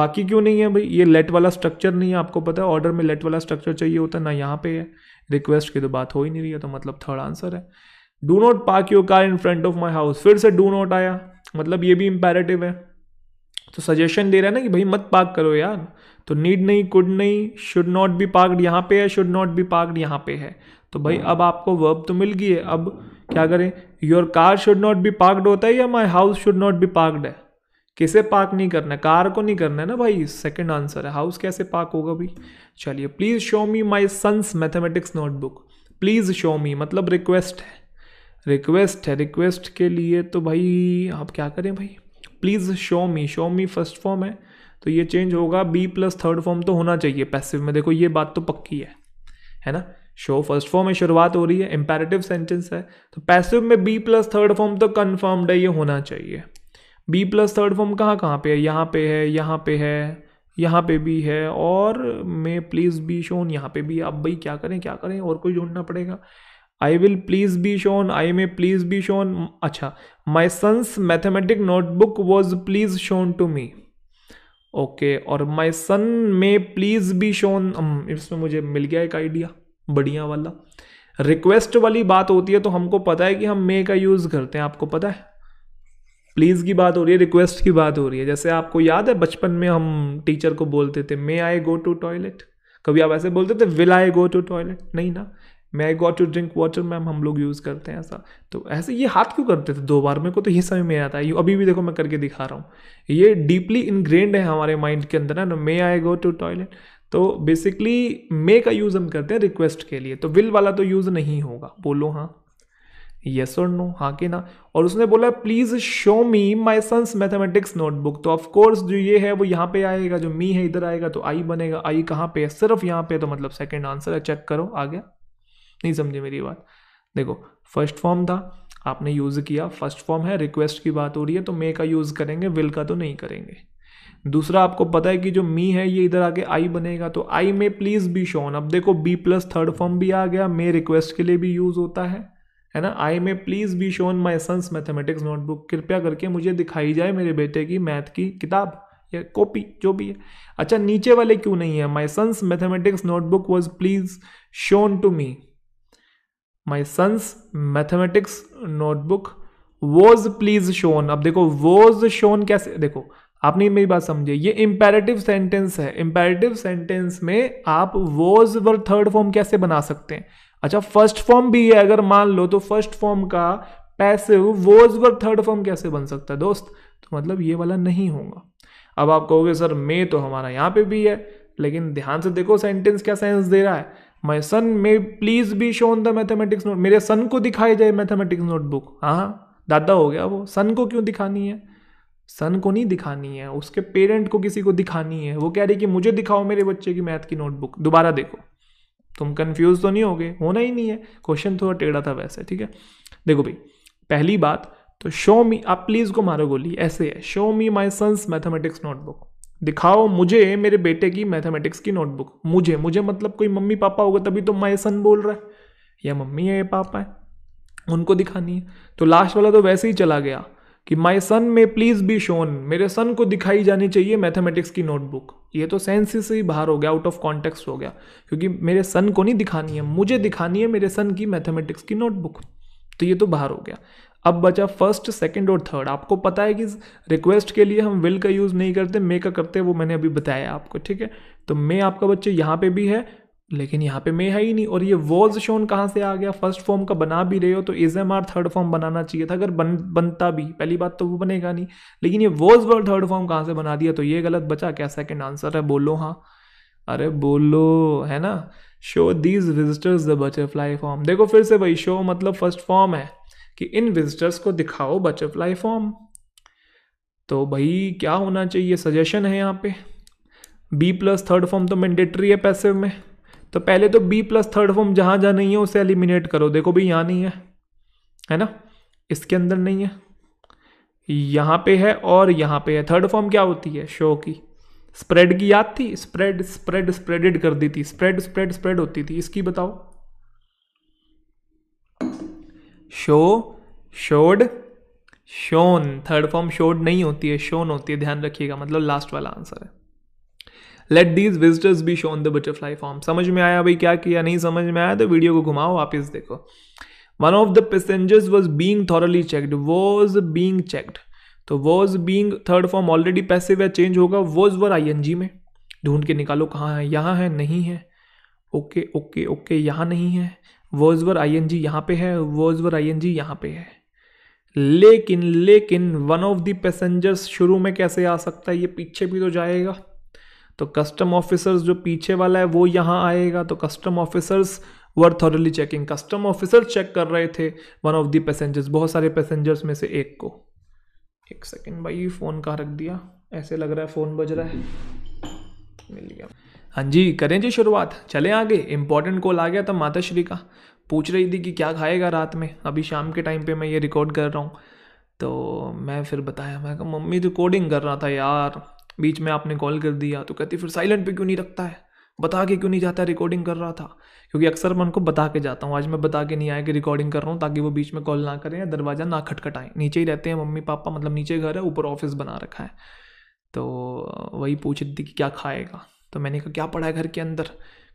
बाकी क्यों नहीं है भाई ये लेट वाला स्ट्रक्चर नहीं है आपको पता है ऑर्डर में लेट वाला स्ट्रक्चर चाहिए होता है ना यहाँ पे है रिक्वेस्ट की तो बात हो ही नहीं रही है तो मतलब थर्ड आंसर है do not park your car in front of my house फिर से डू नॉट आया मतलब ये भी इम्पेरेटिव है तो सजेशन दे रहा है ना कि भाई मत पार्क करो यार तो नीड नहीं कुड नहीं शुड नॉट बी पार्कड यहाँ पे है शुड नॉट बी पार्कड यहाँ पे है तो भाई हाँ। अब आपको वर्ब तो मिल गई है अब क्या करें your car should not be parked होता है या my house should not be parked है किसे पार्क नहीं करना है कार को नहीं करना है ना भाई सेकेंड आंसर है हाउस कैसे पार्क होगा भाई चलिए please show me my son's mathematics notebook please show me मतलब रिक्वेस्ट है रिक्वेस्ट है रिक्वेस्ट के लिए तो भाई आप क्या करें भाई please show me show me first form है तो ये चेंज होगा बी प्लस थर्ड फॉर्म तो होना चाहिए पैसिव में देखो ये बात तो पक्की है है ना शो फर्स्ट फॉर्म में शुरुआत हो रही है इंपेरेटिव सेंटेंस है तो पैसिव में बी प्लस थर्ड फॉर्म तो कन्फर्म्ड है ये होना चाहिए बी प्लस थर्ड फॉर्म कहाँ कहाँ पे है यहाँ पे है यहाँ पे है यहाँ पे भी है और मे प्लीज़ बी शोन यहाँ पे भी है अब भाई क्या करें क्या करें और कोई ढूंढना पड़ेगा I will please be shown I may please be shown अच्छा my son's mathematic notebook was please shown to me okay और माई सन में प्लीज़ बी शोन इसमें मुझे मिल गया एक आइडिया बढ़िया वाला रिक्वेस्ट वाली बात होती है तो हमको पता है कि हम मे का यूज़ करते हैं आपको पता है प्लीज़ की बात हो रही है रिक्वेस्ट की बात हो रही है जैसे आपको याद है बचपन में हम टीचर को बोलते थे मे आई गो टू टॉयलेट कभी आप ऐसे बोलते थे will I go to toilet नहीं ना मैं got to drink water ma'am हम लोग यूज़ करते हैं ऐसा तो ऐसे ये हाथ क्यों करते थे दो बार मेरे को तो ये समय में आता है अभी भी देखो मैं करके दिखा रहा हूँ ये डीपली इनग्रेंड है हमारे माइंड के अंदर है ना may I go to toilet तो बेसिकली मे का यूज़ हम करते हैं रिक्वेस्ट के लिए तो विल वाला तो यूज़ नहीं होगा बोलो हाँ यस और नो हाँ के ना और उसने बोला please show me my son's mathematics notebook तो ऑफ कोर्स जो ये है वो यहाँ पे आएगा जो मी है इधर आएगा तो आई बनेगा आई कहाँ पे है सिर्फ यहाँ पे तो मतलब सेकंड आंसर है चेक करो आ गया नहीं समझे मेरी बात देखो फर्स्ट फॉर्म था आपने यूज़ किया फर्स्ट फॉर्म है रिक्वेस्ट की बात हो रही है तो मे का यूज़ करेंगे विल का तो नहीं करेंगे दूसरा आपको पता है कि जो मी है ये इधर आके आई बनेगा तो I may please be shown अब देखो बी प्लस थर्ड फॉर्म भी आ गया मे रिक्वेस्ट के लिए भी यूज़ होता है है ना I may please be shown my son's mathematics notebook कृपया करके मुझे दिखाई जाए मेरे बेटे की मैथ की किताब या कॉपी जो भी है अच्छा नीचे वाले क्यों नहीं है my son's mathematics notebook was please shown to me my son's mathematics notebook was please shown अब देखो वोज शोन कैसे देखो आपने मेरी बात समझे ये इंपेरेटिव सेंटेंस है इंपेरेटिव सेंटेंस में आप वोज वर थर्ड फॉर्म कैसे बना सकते हैं अच्छा फर्स्ट फॉर्म भी है अगर मान लो तो फर्स्ट फॉर्म का passive was were third form कैसे बन सकता है दोस्त तो मतलब ये वाला नहीं होगा अब आप कहोगे सर मे तो हमारा यहाँ पे भी है लेकिन ध्यान से देखो सेंटेंस क्या सेंस दे रहा है my son may please be shown the mathematics note मेरे सन को दिखाई जाए मैथमेटिक्स नोटबुक हाँ, हाँ दादा हो गया वो सन को क्यों दिखानी है सन को नहीं दिखानी है उसके पेरेंट को किसी को दिखानी है वो कह रही कि मुझे दिखाओ मेरे बच्चे की मैथ की नोटबुक दोबारा देखो तुम कंफ्यूज तो नहीं होगे होना ही नहीं है क्वेश्चन थोड़ा टेढ़ा था वैसे ठीक है देखो भाई पहली बात तो शो मी आप प्लीज़ को मारो गोली ऐसे है show me my son's mathematics notebook दिखाओ मुझे मेरे बेटे की मैथमेटिक्स की नोटबुक मुझे मुझे मतलब कोई मम्मी पापा होगा तभी तो मैं सन बोल रहा है या मम्मी है या पापा है उनको दिखानी है तो लास्ट वाला तो वैसे ही चला गया कि माई सन में प्लीज़ बी शोन मेरे सन को दिखाई जानी चाहिए मैथमेटिक्स की नोटबुक ये तो सेंस से ही बाहर हो गया आउट ऑफ कॉन्टेक्स्ट हो गया क्योंकि मेरे सन को नहीं दिखानी है मुझे दिखानी है मेरे सन की मैथमेटिक्स की नोटबुक तो ये तो बाहर हो गया अब बचा फर्स्ट सेकंड और थर्ड आपको पता है कि रिक्वेस्ट के लिए हम विल का यूज़ नहीं करते मे का करते हैं वो मैंने अभी बताया आपको ठीक है तो मे आपका बच्चे यहाँ पे भी है लेकिन यहाँ पे मे है ही नहीं और ये वॉज शोन कहाँ से आ गया फर्स्ट फॉर्म का बना भी रहे हो तो is am are third form बनाना चाहिए था अगर बन बनता भी पहली बात तो वो बनेगा नहीं लेकिन ये वॉज वर्ड थर्ड फॉर्म कहाँ से बना दिया तो ये गलत बचा क्या सेकेंड आंसर है बोलो हाँ अरे बोलो है ना show these visitors the butterfly farm देखो फिर से वही शो मतलब फर्स्ट फॉर्म है कि इन विजिटर्स को दिखाओ बटरफ्लाई फॉर्म तो भाई क्या होना चाहिए सजेशन है यहाँ पे बी प्लस थर्ड फॉर्म तो मैंडेटरी है पैसिव में तो पहले तो बी प्लस थर्ड फॉर्म जहाँ जहाँ नहीं है उसे एलिमिनेट करो देखो भाई यहाँ नहीं है है ना इसके अंदर नहीं है यहाँ पे है और यहाँ पे है थर्ड फॉर्म क्या होती है शो की स्प्रेड की याद थी स्प्रेड स्प्रेड स्प्रेडेड कर दी थी स्प्रेड स्प्रेड स्प्रेड होती थी इसकी बताओ show showed shown third form showed नहीं होती है शोन होती है ध्यान रखिएगा मतलब लास्ट वाला आंसर है let these visitors be shown the butterfly farm समझ में आया भाई क्या किया नहीं समझ में आया तो वीडियो को घुमाओ वापिस देखो one of the passengers was being thoroughly checked was being checked तो was being third form already passive या चेंज होगा was were I N G में ढूंढ के निकालो कहाँ है यहाँ है नहीं है ओके ओके ओके यहाँ नहीं है वर आई एन जी यहाँ पे है वर आई एन जी यहाँ पे है लेकिन लेकिन वन ऑफ द पैसेंजर्स शुरू में कैसे आ सकता है ये पीछे भी तो जाएगा तो कस्टम ऑफिसर्स जो पीछे वाला है वो यहाँ आएगा तो custom officers were thoroughly checking custom officer check कर रहे थे वन ऑफ द पैसेंजर्स बहुत सारे पैसेंजर्स में से एक को एक सेकेंड भाई फ़ोन कहाँ रख दिया ऐसे लग रहा है फ़ोन बज रहा है मिल गया हाँ जी करें जी शुरुआत चले आगे इंपॉर्टेंट कॉल आ गया था माता श्री का पूछ रही थी कि क्या खाएगा रात में अभी शाम के टाइम पे मैं ये रिकॉर्ड कर रहा हूँ तो मैं फिर बताया मैं मम्मी रिकॉर्डिंग कर रहा था यार बीच में आपने कॉल कर दिया तो कहती फिर साइलेंट पे क्यों नहीं रखता है बता के क्यों नहीं जाता रिकॉर्डिंग कर रहा था क्योंकि अक्सर मैं उनको बता के जाता हूँ आज मैं बता के नहीं आया कि रिकॉर्डिंग कर रहा हूँ ताकि वो बीच में कॉल ना करें या दरवाज़ा ना खटखटाएं नीचे ही रहते हैं मम्मी पापा मतलब नीचे घर है ऊपर ऑफिस बना रखा है तो वही पूछ रही थी कि क्या खाएगा तो मैंने कहा क्या पढ़ा है घर के अंदर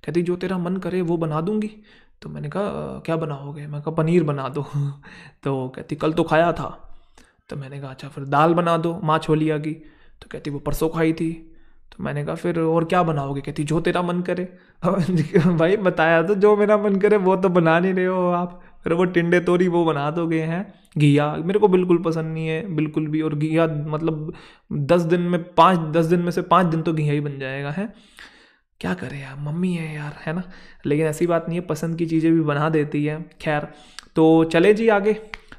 कहती जो तेरा मन करे वो बना दूँगी तो मैंने कहा क्या बनाओगे मैं कहा पनीर बना दो <laughs> तो कहती कल तो खाया था तो मैंने कहा अच्छा फिर दाल बना दो माँ छोलिया की तो कहती वो परसों खाई थी तो मैंने कहा फिर और क्या बनाओगे कहती जो तेरा मन करे <laughs> <laughs> भाई बताया तो जो मेरा मन करे वो तो बना नहीं रहे हो आप फिर वो टिंडे तोरी वो बना दोगे हैं घिया मेरे को बिल्कुल पसंद नहीं है बिल्कुल भी और घिया मतलब दस दिन में पाँच दस दिन में से पाँच दिन तो घिया ही बन जाएगा है क्या करें यार मम्मी है यार है ना लेकिन ऐसी बात नहीं है पसंद की चीज़ें भी बना देती है खैर तो चले जी आगे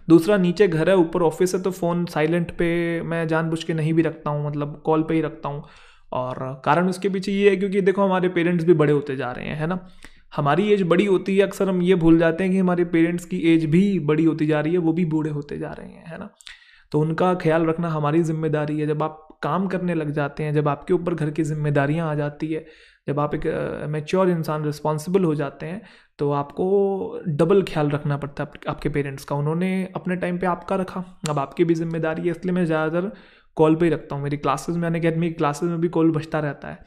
दूसरा नीचे घर है ऊपर ऑफिस है तो फ़ोन साइलेंट पे मैं जानबूझ के नहीं भी रखता हूँ मतलब कॉल पे ही रखता हूँ और कारण उसके पीछे ये है क्योंकि देखो हमारे पेरेंट्स भी बड़े होते जा रहे हैं है ना हमारी एज बड़ी होती है अक्सर हम ये भूल जाते हैं कि हमारे पेरेंट्स की एज भी बड़ी होती जा रही है वो भी बूढ़े होते जा रहे हैं है ना तो उनका ख्याल रखना हमारी जिम्मेदारी है जब आप काम करने लग जाते हैं जब आपके ऊपर घर की जिम्मेदारियाँ आ जाती है जब आप एक मेच्योर इंसान रिस्पॉन्सिबल हो जाते हैं तो आपको डबल ख्याल रखना पड़ता है आपके पेरेंट्स का उन्होंने अपने टाइम पे आपका रखा अब आपकी भी जिम्मेदारी है इसलिए मैं ज़्यादातर कॉल पे ही रखता हूँ मेरी क्लासेस में अन अकेडमी क्लासेस में भी कॉल बचता रहता है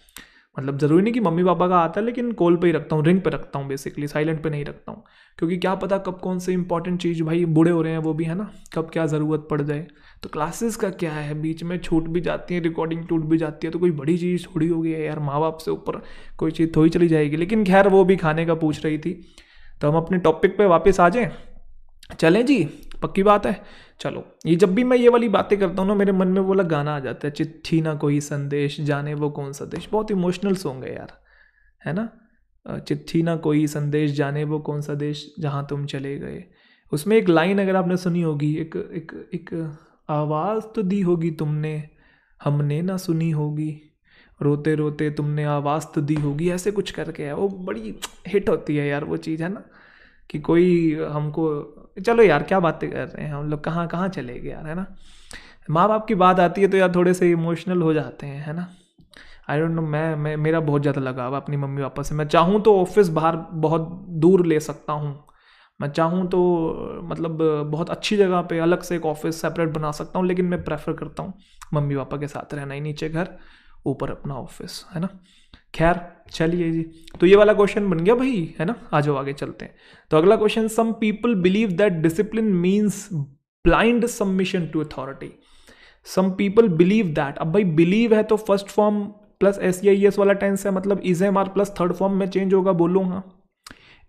मतलब ज़रूरी नहीं कि मम्मी पापा का आता है लेकिन कॉल पे ही रखता हूँ रिंग पे रखता हूँ बेसिकली साइलेंट पे नहीं रखता हूँ क्योंकि क्या पता कब कौन से इंपॉर्टेंट चीज़ भाई बूढ़े हो रहे हैं वो भी है ना कब क्या ज़रूरत पड़ जाए तो क्लासेस का क्या है बीच में छूट भी जाती है रिकॉर्डिंग टूट भी जाती है तो कोई बड़ी चीज़ थोड़ी हो गई है यार माँ बाप से ऊपर कोई चीज़ थोड़ी चली जाएगी लेकिन खैर वो भी खाने का पूछ रही थी तो हम अपने टॉपिक पर वापस आ जाएँ चलें जी पक्की बात है चलो ये जब भी मैं ये वाली बातें करता हूँ ना मेरे मन में वो वाला गाना आ जाता है चिट्ठी ना कोई संदेश जाने वो कौन सा देश बहुत इमोशनल सॉन्ग है यार है ना चिट्ठी ना कोई संदेश जाने वो कौन सा देश जहाँ तुम चले गए उसमें एक लाइन अगर आपने सुनी होगी एक एक एक आवाज़ तो दी होगी तुमने हमने ना सुनी होगी रोते रोते तुमने आवाज़ तो दी होगी ऐसे कुछ करके है वो बड़ी हिट होती है यार वो चीज़ है ना कि कोई हमको चलो यार क्या बातें कर रहे हैं हम लोग कहाँ कहाँ चले गए यार है ना माँ बाप की बात आती है तो यार थोड़े से इमोशनल हो जाते हैं है ना आई डोंट नो मैं मैं मेरा बहुत ज़्यादा लगाव है अपनी मम्मी पापा से मैं चाहूँ तो ऑफिस बाहर बहुत दूर ले सकता हूँ मैं चाहूँ तो मतलब बहुत अच्छी जगह पे अलग से एक ऑफिस सेपरेट बना सकता हूँ लेकिन मैं प्रेफर करता हूँ मम्मी पापा के साथ रहना ही नीचे घर ऊपर अपना ऑफिस है ना खैर चलिए जी तो ये वाला क्वेश्चन बन गया भाई है ना आ जाओ आगे चलते हैं तो अगला question some people believe that discipline means blind submission to authority some people believe that अब भाई बिलीव है तो फर्स्ट फॉर्म प्लस एस वाला टेंस है मतलब is am are plus third form में चेंज होगा बोलूँ हाँ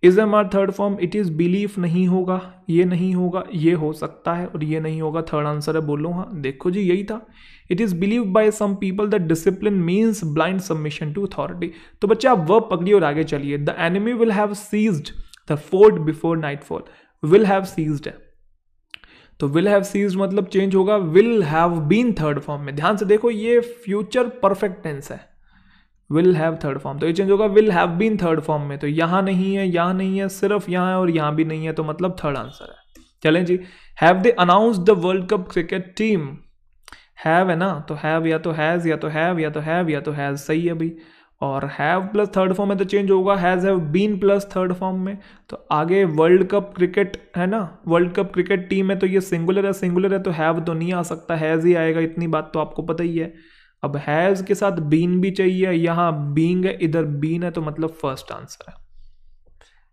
is am are third form it is belief नहीं होगा ये नहीं होगा ये हो सकता है और ये नहीं होगा थर्ड आंसर है बोलो हाँ देखो जी यही था it is believe by some people the discipline means blind submission to authority तो बच्चे आप वर्ब पकड़िए और आगे चलिए the enemy will have seized the fort before night fall will have seized है तो विल हैव सीज मतलब चेंज होगा will have been third form में ध्यान से देखो ये फ्यूचर परफेक्ट टेंस है विल हैव थर्ड फॉर्म तो ये चेंज होगा will have been third form में तो यहाँ नहीं है यहाँ नहीं है सिर्फ यहाँ है और यहाँ भी नहीं है तो मतलब थर्ड आंसर है चलें जी have they announce the world cup cricket team have है ना तो हैव या तो हैज़ या तो हैव या तो हैव या तो हैज़ सही है भाई और हैव प्लस थर्ड फॉर्म में तो चेंज होगा has have been plus third form में तो आगे वर्ल्ड कप क्रिकेट है ना वर्ल्ड कप क्रिकेट टीम है तो ये सिंगुलर है सिंगुलर है तो हैव तो नहीं आ सकता हैज़ ही आएगा इतनी बात तो आपको पता ही है अब हैज़ के साथ बीन भी चाहिए यहाँ बींग है इधर बीन है तो मतलब फर्स्ट आंसर है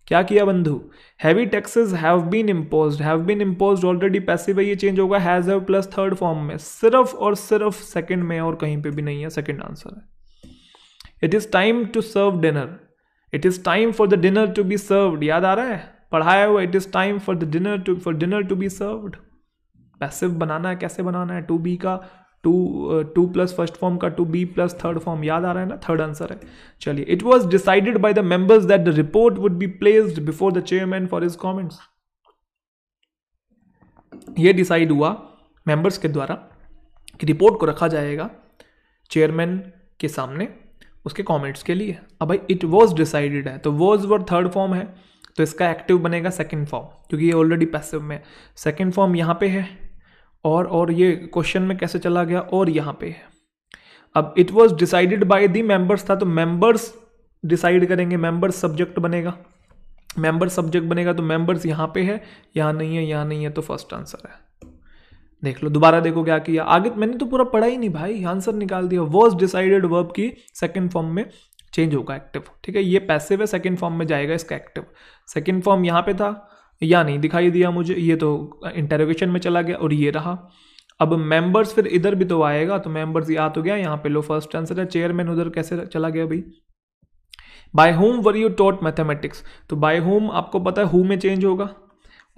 क्या किया बंधु heavy taxes have been impose have been impose already पैसे है ये चेंज होगा has have plus third form में सिर्फ और सिर्फ सेकेंड में और कहीं पे भी नहीं है सेकेंड आंसर है it is time to serve dinner it is time for the dinner to be served याद आ रहा है पढ़ाया हुआ it is time for the dinner to for dinner to be served passive बनाना है कैसे बनाना है टू बी का to to plus first form का to be plus third form याद आ रहा है ना थर्ड आंसर है चलिए it was decided by the members that the report would be placed before the chairman for his comments ये डिसाइड हुआ मेंबर्स के द्वारा कि रिपोर्ट को रखा जाएगा चेयरमैन के सामने उसके कमेंट्स के लिए अब भाई इट वॉज डिसाइडेड है तो वाज वर थर्ड फॉर्म है तो इसका एक्टिव बनेगा सेकेंड फॉर्म क्योंकि ये ऑलरेडी पैसिव में सेकंड सेकेंड फॉर्म यहाँ पे है और और ये क्वेश्चन में कैसे चला गया और यहाँ पे है अब it was decided by the members था तो मेंबर्स डिसाइड करेंगे मेंबर्स सब्जेक्ट बनेगा मेंबर सब्जेक्ट बनेगा तो मेंबर्स यहाँ पे है यहाँ नहीं है यहाँ नहीं है तो फर्स्ट आंसर है देख लो दोबारा देखो क्या किया आगे तो मैंने तो पूरा पढ़ा ही नहीं भाई आंसर निकाल दिया वॉज डिसाइडेड वर्ब की सेकेंड फॉर्म में चेंज होगा एक्टिव ठीक है ये पैसिव है सेकेंड फॉर्म में जाएगा इसका एक्टिव सेकेंड फॉर्म यहाँ पे था या नहीं दिखाई दिया मुझे ये तो इंटेरोगेशन में चला गया और ये रहा अब मेंबर्स फिर इधर भी तो आएगा तो मेंबर्स याद हो गया यहाँ पे लो फर्स्ट आंसर है चेयरमैन उधर कैसे चला गया भाई by whom were you taught mathematics तो बाय होम आपको पता है हु में चेंज होगा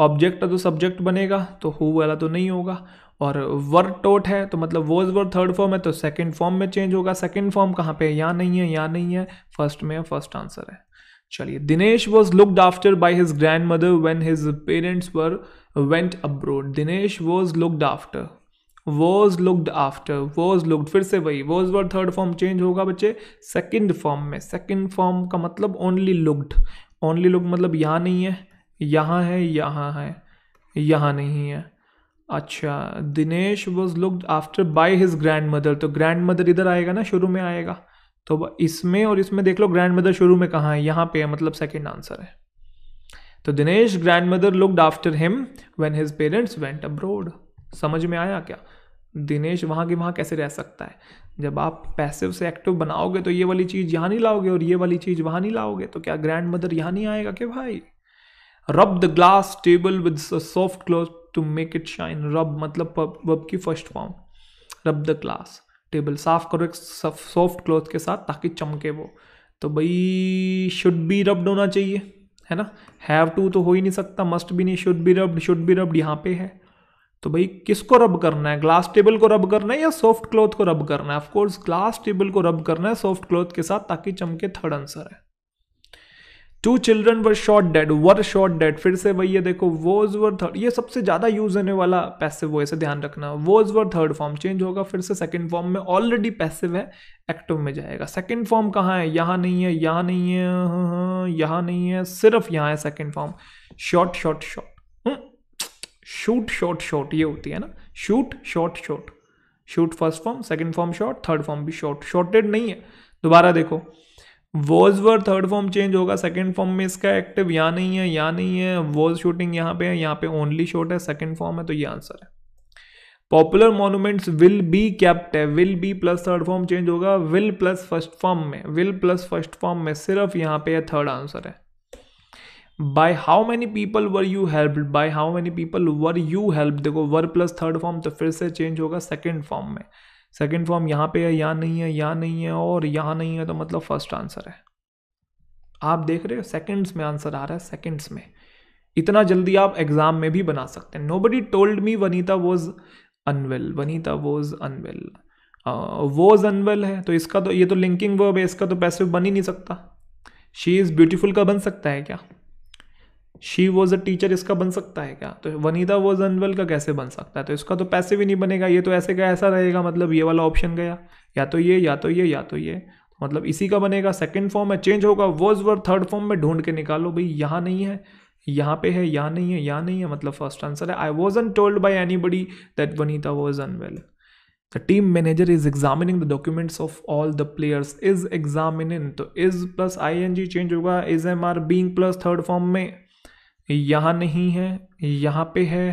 ऑब्जेक्ट तो सब्जेक्ट बनेगा तो हु वाला तो नहीं होगा और वर टोट है तो मतलब वोज वर थर्ड फॉर्म है तो सेकंड फॉर्म में चेंज होगा सेकंड फॉर्म कहाँ पे है यहाँ नहीं है यहाँ नहीं है फर्स्ट में फर्स्ट आंसर है चलिए Dinesh was looked after by his grandmother when his parents were went abroad Dinesh was looked after was looked after was looked फिर से वही was were third form change होगा बच्चे सेकेंड फॉर्म में second form का मतलब ओनली लुकड ओनली लुक मतलब यहाँ नहीं है यहाँ है यहाँ है यहाँ नहीं है अच्छा Dinesh was looked after by his grandmother तो ग्रैंड मदर इधर आएगा ना शुरू में आएगा तो इसमें और इसमें देख लो ग्रैंड मदर शुरू में कहाँ है यहाँ पे है मतलब सेकेंड आंसर है तो Dinesh grandmother looked after him when his parents went abroad समझ में आया क्या दिनेश वहाँ के वहाँ कैसे रह सकता है जब आप पैसिव से एक्टिव बनाओगे तो ये वाली चीज़ यहाँ नहीं लाओगे और ये वाली चीज़ वहाँ नहीं लाओगे तो क्या ग्रैंड मदर यहाँ नहीं आएगा क्या भाई rub the glass table with soft cloth to make it shine rub मतलब पब की first form rub the glass table साफ करो एक सॉफ्ट क्लॉथ के साथ ताकि चमके वो तो भाई शुड बी रब्ड होना चाहिए है ना हैव टू तो हो ही नहीं सकता मस्ट भी नहीं should be rubbed should be rubbed यहाँ पे है तो भाई किसको रब करना है ग्लास टेबल को रब करना है या सॉफ्ट क्लॉथ को रब करना है ऑफकोर्स ग्लास टेबल को रब करना है सॉफ्ट क्लॉथ के साथ ताकि चमके थर्ड आंसर है two children were shot dead were shot dead फिर से वही है देखो वोज वर थर्ड ये सबसे ज़्यादा यूज होने वाला पैसिव वो ऐसे ध्यान रखना was were third form change होगा फिर से सेकंड फॉर्म में ऑलरेडी पैसिव है एक्टिव में जाएगा सेकंड फॉर्म कहाँ है यहाँ नहीं है यहाँ नहीं है हाँ, हाँ, यहाँ नहीं है सिर्फ यहाँ है second form shot shot shot shoot shot shot ये होती है ना shoot shot shot shoot first form second form shot third form भी शॉर्ट शॉर्टेड नहीं है दोबारा देखो was were third form change होगा सेकेंड फॉर्म में इसका एक्टिव यहाँ नहीं है यहाँ नहीं है वॉज शूटिंग यहाँ पे है यहाँ पे ओनली शॉट है सेकेंड फॉर्म है तो ये आंसर है popular monuments will be kept है will be plus third form change होगा विल प्लस फर्स्ट फॉर्म में विल प्लस फर्स्ट फॉर्म में सिर्फ यहाँ पे है थर्ड आंसर है by how many people were you help by how many people were you help देखो वर प्लस थर्ड फॉर्म तो फिर से चेंज होगा सेकेंड फॉर्म में सेकेंड फॉर्म यहाँ पे है यहाँ नहीं है यहाँ नहीं है और यहाँ नहीं है तो मतलब फर्स्ट आंसर है आप देख रहे हो सेकेंड्स में आंसर आ रहा है सेकेंड्स में इतना जल्दी आप एग्जाम में भी बना सकते हैं nobody told me Vanita was unwell Vanita was unwell was unwell है तो इसका तो ये तो लिंकिंग वर्ब है इसका तो पैसिव बन ही नहीं सकता शी इज़ ब्यूटिफुल का बन सकता है क्या शी वॉज अ टीचर इसका बन सकता है क्या तो वनीता वॉज अनवेल का कैसे बन सकता है तो इसका तो पैसे भी नहीं बनेगा ये तो ऐसे का ऐसा रहेगा मतलब ये वाला ऑप्शन गया या तो ये या तो ये या तो ये तो मतलब इसी का बनेगा सेकेंड फॉर्म में चेंज होगा वॉज वर थर्ड फॉर्म में ढूंढ के निकालो भाई यहाँ नहीं है यहाँ पे है यहाँ नहीं है यहाँ नहीं है मतलब फर्स्ट आंसर है I was untold by anybody that Vanita was unwell the team manager is examining the documents of all the players is examining तो is plus I N G change होगा is am are being plus third form में यहाँ नहीं है यहाँ पे है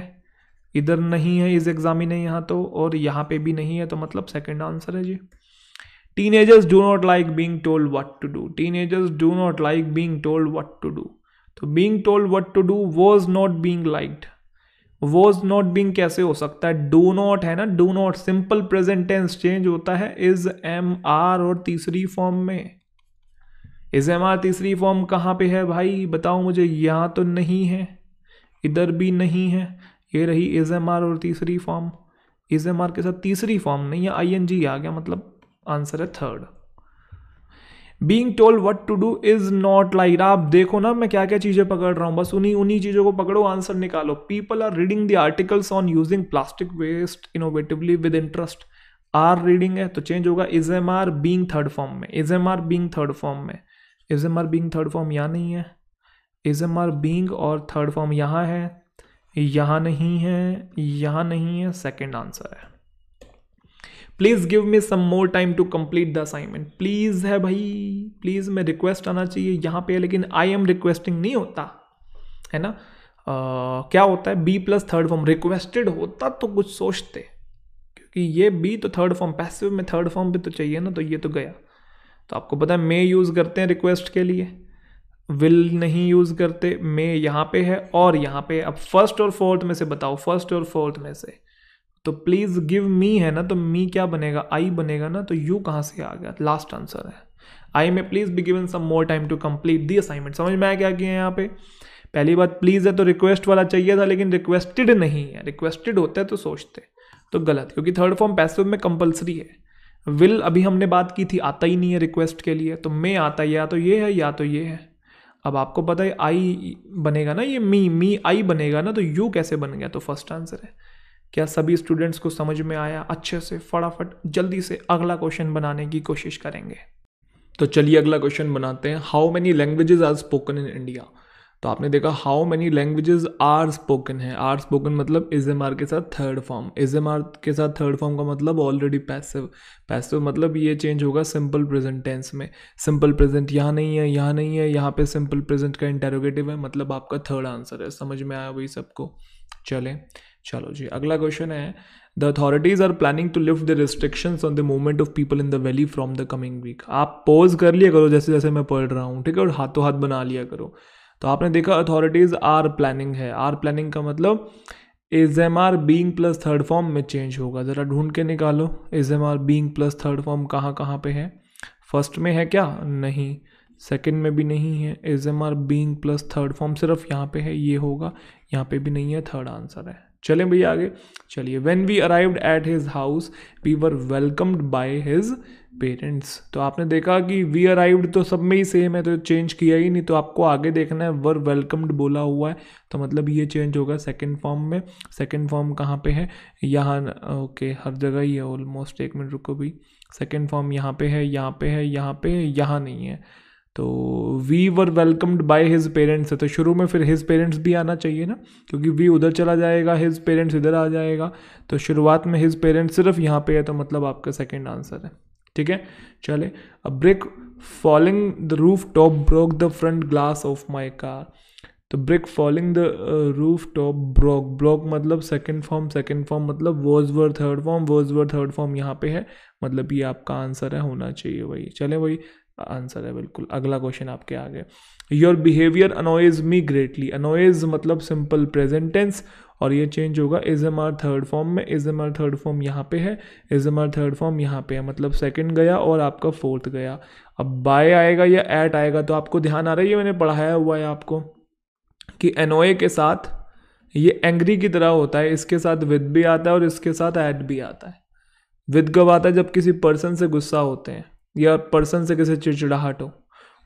इधर नहीं है इस एग्ज़ामिन है यहाँ तो और यहाँ पे भी नहीं है तो मतलब सेकंड आंसर है जी teenagers do not like being told what to do teenagers do not like being told what to do तो being told what to do was not being liked was not being कैसे हो सकता है do not है ना do not simple present tense change होता है is am are और तीसरी फॉर्म में आर तीसरी फॉर्म कहाँ पे है भाई बताओ मुझे यहाँ तो नहीं है इधर भी नहीं है ये रही आर और तीसरी फॉर्म आर के साथ तीसरी फॉर्म नहीं है आई एन जी आ गया मतलब आंसर है third being told what to do is not like आप देखो ना मैं क्या क्या चीज़ें पकड़ रहा हूँ बस उन्हीं उन्हीं चीज़ों को पकड़ो आंसर निकालो people are reading the articles on using plastic waste innovatively with interest are reading है तो चेंज होगा is am are being third form में is am are being third form में is am are being third form यहाँ नहीं है is am are being और third form यहाँ है यहाँ नहीं है यहाँ नहीं है सेकेंड आंसर है please give me some more time to complete the assignment please है भाई प्लीज़ मैं रिक्वेस्ट आना चाहिए यहाँ पे लेकिन आई एम रिक्वेस्टिंग नहीं होता है ना uh, क्या होता है be plus third form requested होता तो कुछ सोचते क्योंकि ये बी तो थर्ड फॉर्म पैसिव में थर्ड फॉर्म भी तो चाहिए ना तो ये तो गया तो आपको पता है मे यूज़ करते हैं रिक्वेस्ट के लिए विल नहीं यूज़ करते मे यहाँ पे है और यहाँ पे अब फर्स्ट और फोर्थ में से बताओ फर्स्ट और फोर्थ में से तो प्लीज़ गिव मी है ना तो मी क्या बनेगा आई बनेगा ना तो यू कहाँ से आ गया लास्ट आंसर है I may please be given some more time to complete the assignment समझ में आया क्या किया है यहाँ पे पहली बात प्लीज़ है तो रिक्वेस्ट वाला चाहिए था लेकिन रिक्वेस्टेड नहीं है रिक्वेस्टेड होता है तो सोचते तो गलत क्योंकि थर्ड फॉर्म पैसिव में कंपलसरी है विल अभी हमने बात की थी आता ही नहीं है रिक्वेस्ट के लिए तो मे आता है या तो ये है या तो ये है अब आपको पता है आई बनेगा ना ये मी मी आई बनेगा ना तो यू कैसे बन गया तो फर्स्ट आंसर है क्या सभी स्टूडेंट्स को समझ में आया अच्छे से फटाफट जल्दी से अगला क्वेश्चन बनाने की कोशिश करेंगे तो चलिए अगला क्वेश्चन बनाते हैं how many languages are spoken in India तो आपने देखा how many languages are spoken है आर स्पोकन मतलब इज एम आर के साथ third form is am are के साथ थर्ड फॉर्म का मतलब ऑलरेडी पैसिव पैसिव मतलब ये चेंज होगा सिंपल प्रेजेंट टेंस में सिंपल प्रेजेंट यहाँ नहीं है यहाँ नहीं है यहाँ पे सिंपल प्रेजेंट का इंटेरोगेटिव है मतलब आपका थर्ड आंसर है समझ में आया वही सबको चलें चलो जी अगला क्वेश्चन है the authorities are planning to lift the restrictions on the movement of people in the valley from the coming week आप पोज कर लिया करो जैसे जैसे मैं पढ़ रहा हूँ ठीक है और हाथों हाथ बना लिया करो तो आपने देखा अथॉरिटीज़ आर प्लानिंग है आर प्लानिंग का मतलब is am are being plus third form में चेंज होगा ज़रा ढूंढ के निकालो is am are being plus third form कहाँ कहाँ पे है फर्स्ट में है क्या नहीं सेकेंड में भी नहीं है is am are being plus third form सिर्फ यहाँ पे है ये होगा यहाँ पे भी नहीं है थर्ड आंसर है चलें भैया आगे चलिए when we arrived at his house we were welcomed by his parents तो आपने देखा कि वी अराइव्ड तो सब में ही सेम है तो चेंज किया ही नहीं तो आपको आगे देखना है वर वेलकम्ड बोला हुआ है तो मतलब ये चेंज होगा सेकंड फॉर्म में सेकंड फॉर्म कहाँ पे है यहाँ ओके हर जगह ही है ऑलमोस्ट एक मिनट रुको भी सेकंड फॉर्म यहाँ पे है यहाँ पे है यहाँ पे है यहाँ नहीं है तो we were welcomed by his parents है तो शुरू में फिर हिज पेरेंट्स भी आना चाहिए ना क्योंकि वी उधर चला जाएगा हिज पेरेंट्स इधर आ जाएगा तो शुरुआत में हिज पेरेंट्स सिर्फ यहाँ पे है तो मतलब आपका सेकेंड आंसर है ठीक है चले अब break falling the roof top broke the front glass of my car तो break falling the roof top broke broke मतलब सेकेंड फॉर्म सेकेंड फॉर्म मतलब was were third form was were third form यहाँ पे है मतलब ये आपका answer है होना चाहिए वही चले वही आंसर है बिल्कुल अगला क्वेश्चन आपके आगे your behaviour annoys me greatly annoys मतलब सिंपल प्रेजेंटेंस और ये चेंज होगा is am are third form में is am are third form यहाँ पे है is am are third form यहाँ पे है मतलब सेकंड गया और आपका फोर्थ गया अब बाय आएगा या एट आएगा तो आपको ध्यान आ रहा है ये मैंने पढ़ाया हुआ है आपको कि एनोए के साथ ये एंग्री की तरह होता है इसके साथ विद भी आता है और इसके साथ ऐड भी आता है विद कब आता है जब किसी पर्सन से गुस्सा होते हैं या पर्सन से किसी चिड़चिड़ाहट हो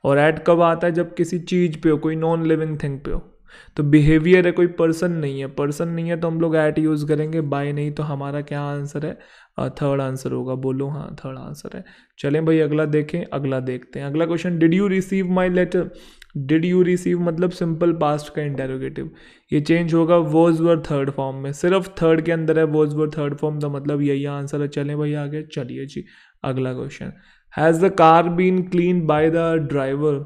और ऐड कब आता है जब किसी चीज़ पे हो कोई नॉन लिविंग थिंग पे हो तो बिहेवियर है कोई पर्सन नहीं है पर्सन नहीं है तो हम लोग ऐट यूज़ करेंगे बाय नहीं तो हमारा क्या आंसर है थर्ड आंसर होगा बोलो हाँ थर्ड आंसर है चलें भाई अगला देखें अगला देखते हैं अगला question did you receive my letter did you receive मतलब सिंपल पास्ट का इंटेरोगेटिव ये चेंज होगा वोज वर थर्ड फॉर्म में सिर्फ थर्ड के अंदर है वोज वर थर्ड फॉर्म तो मतलब यही आंसर है चलें भाई आगे चलिए जी अगला question has the car been clean by the driver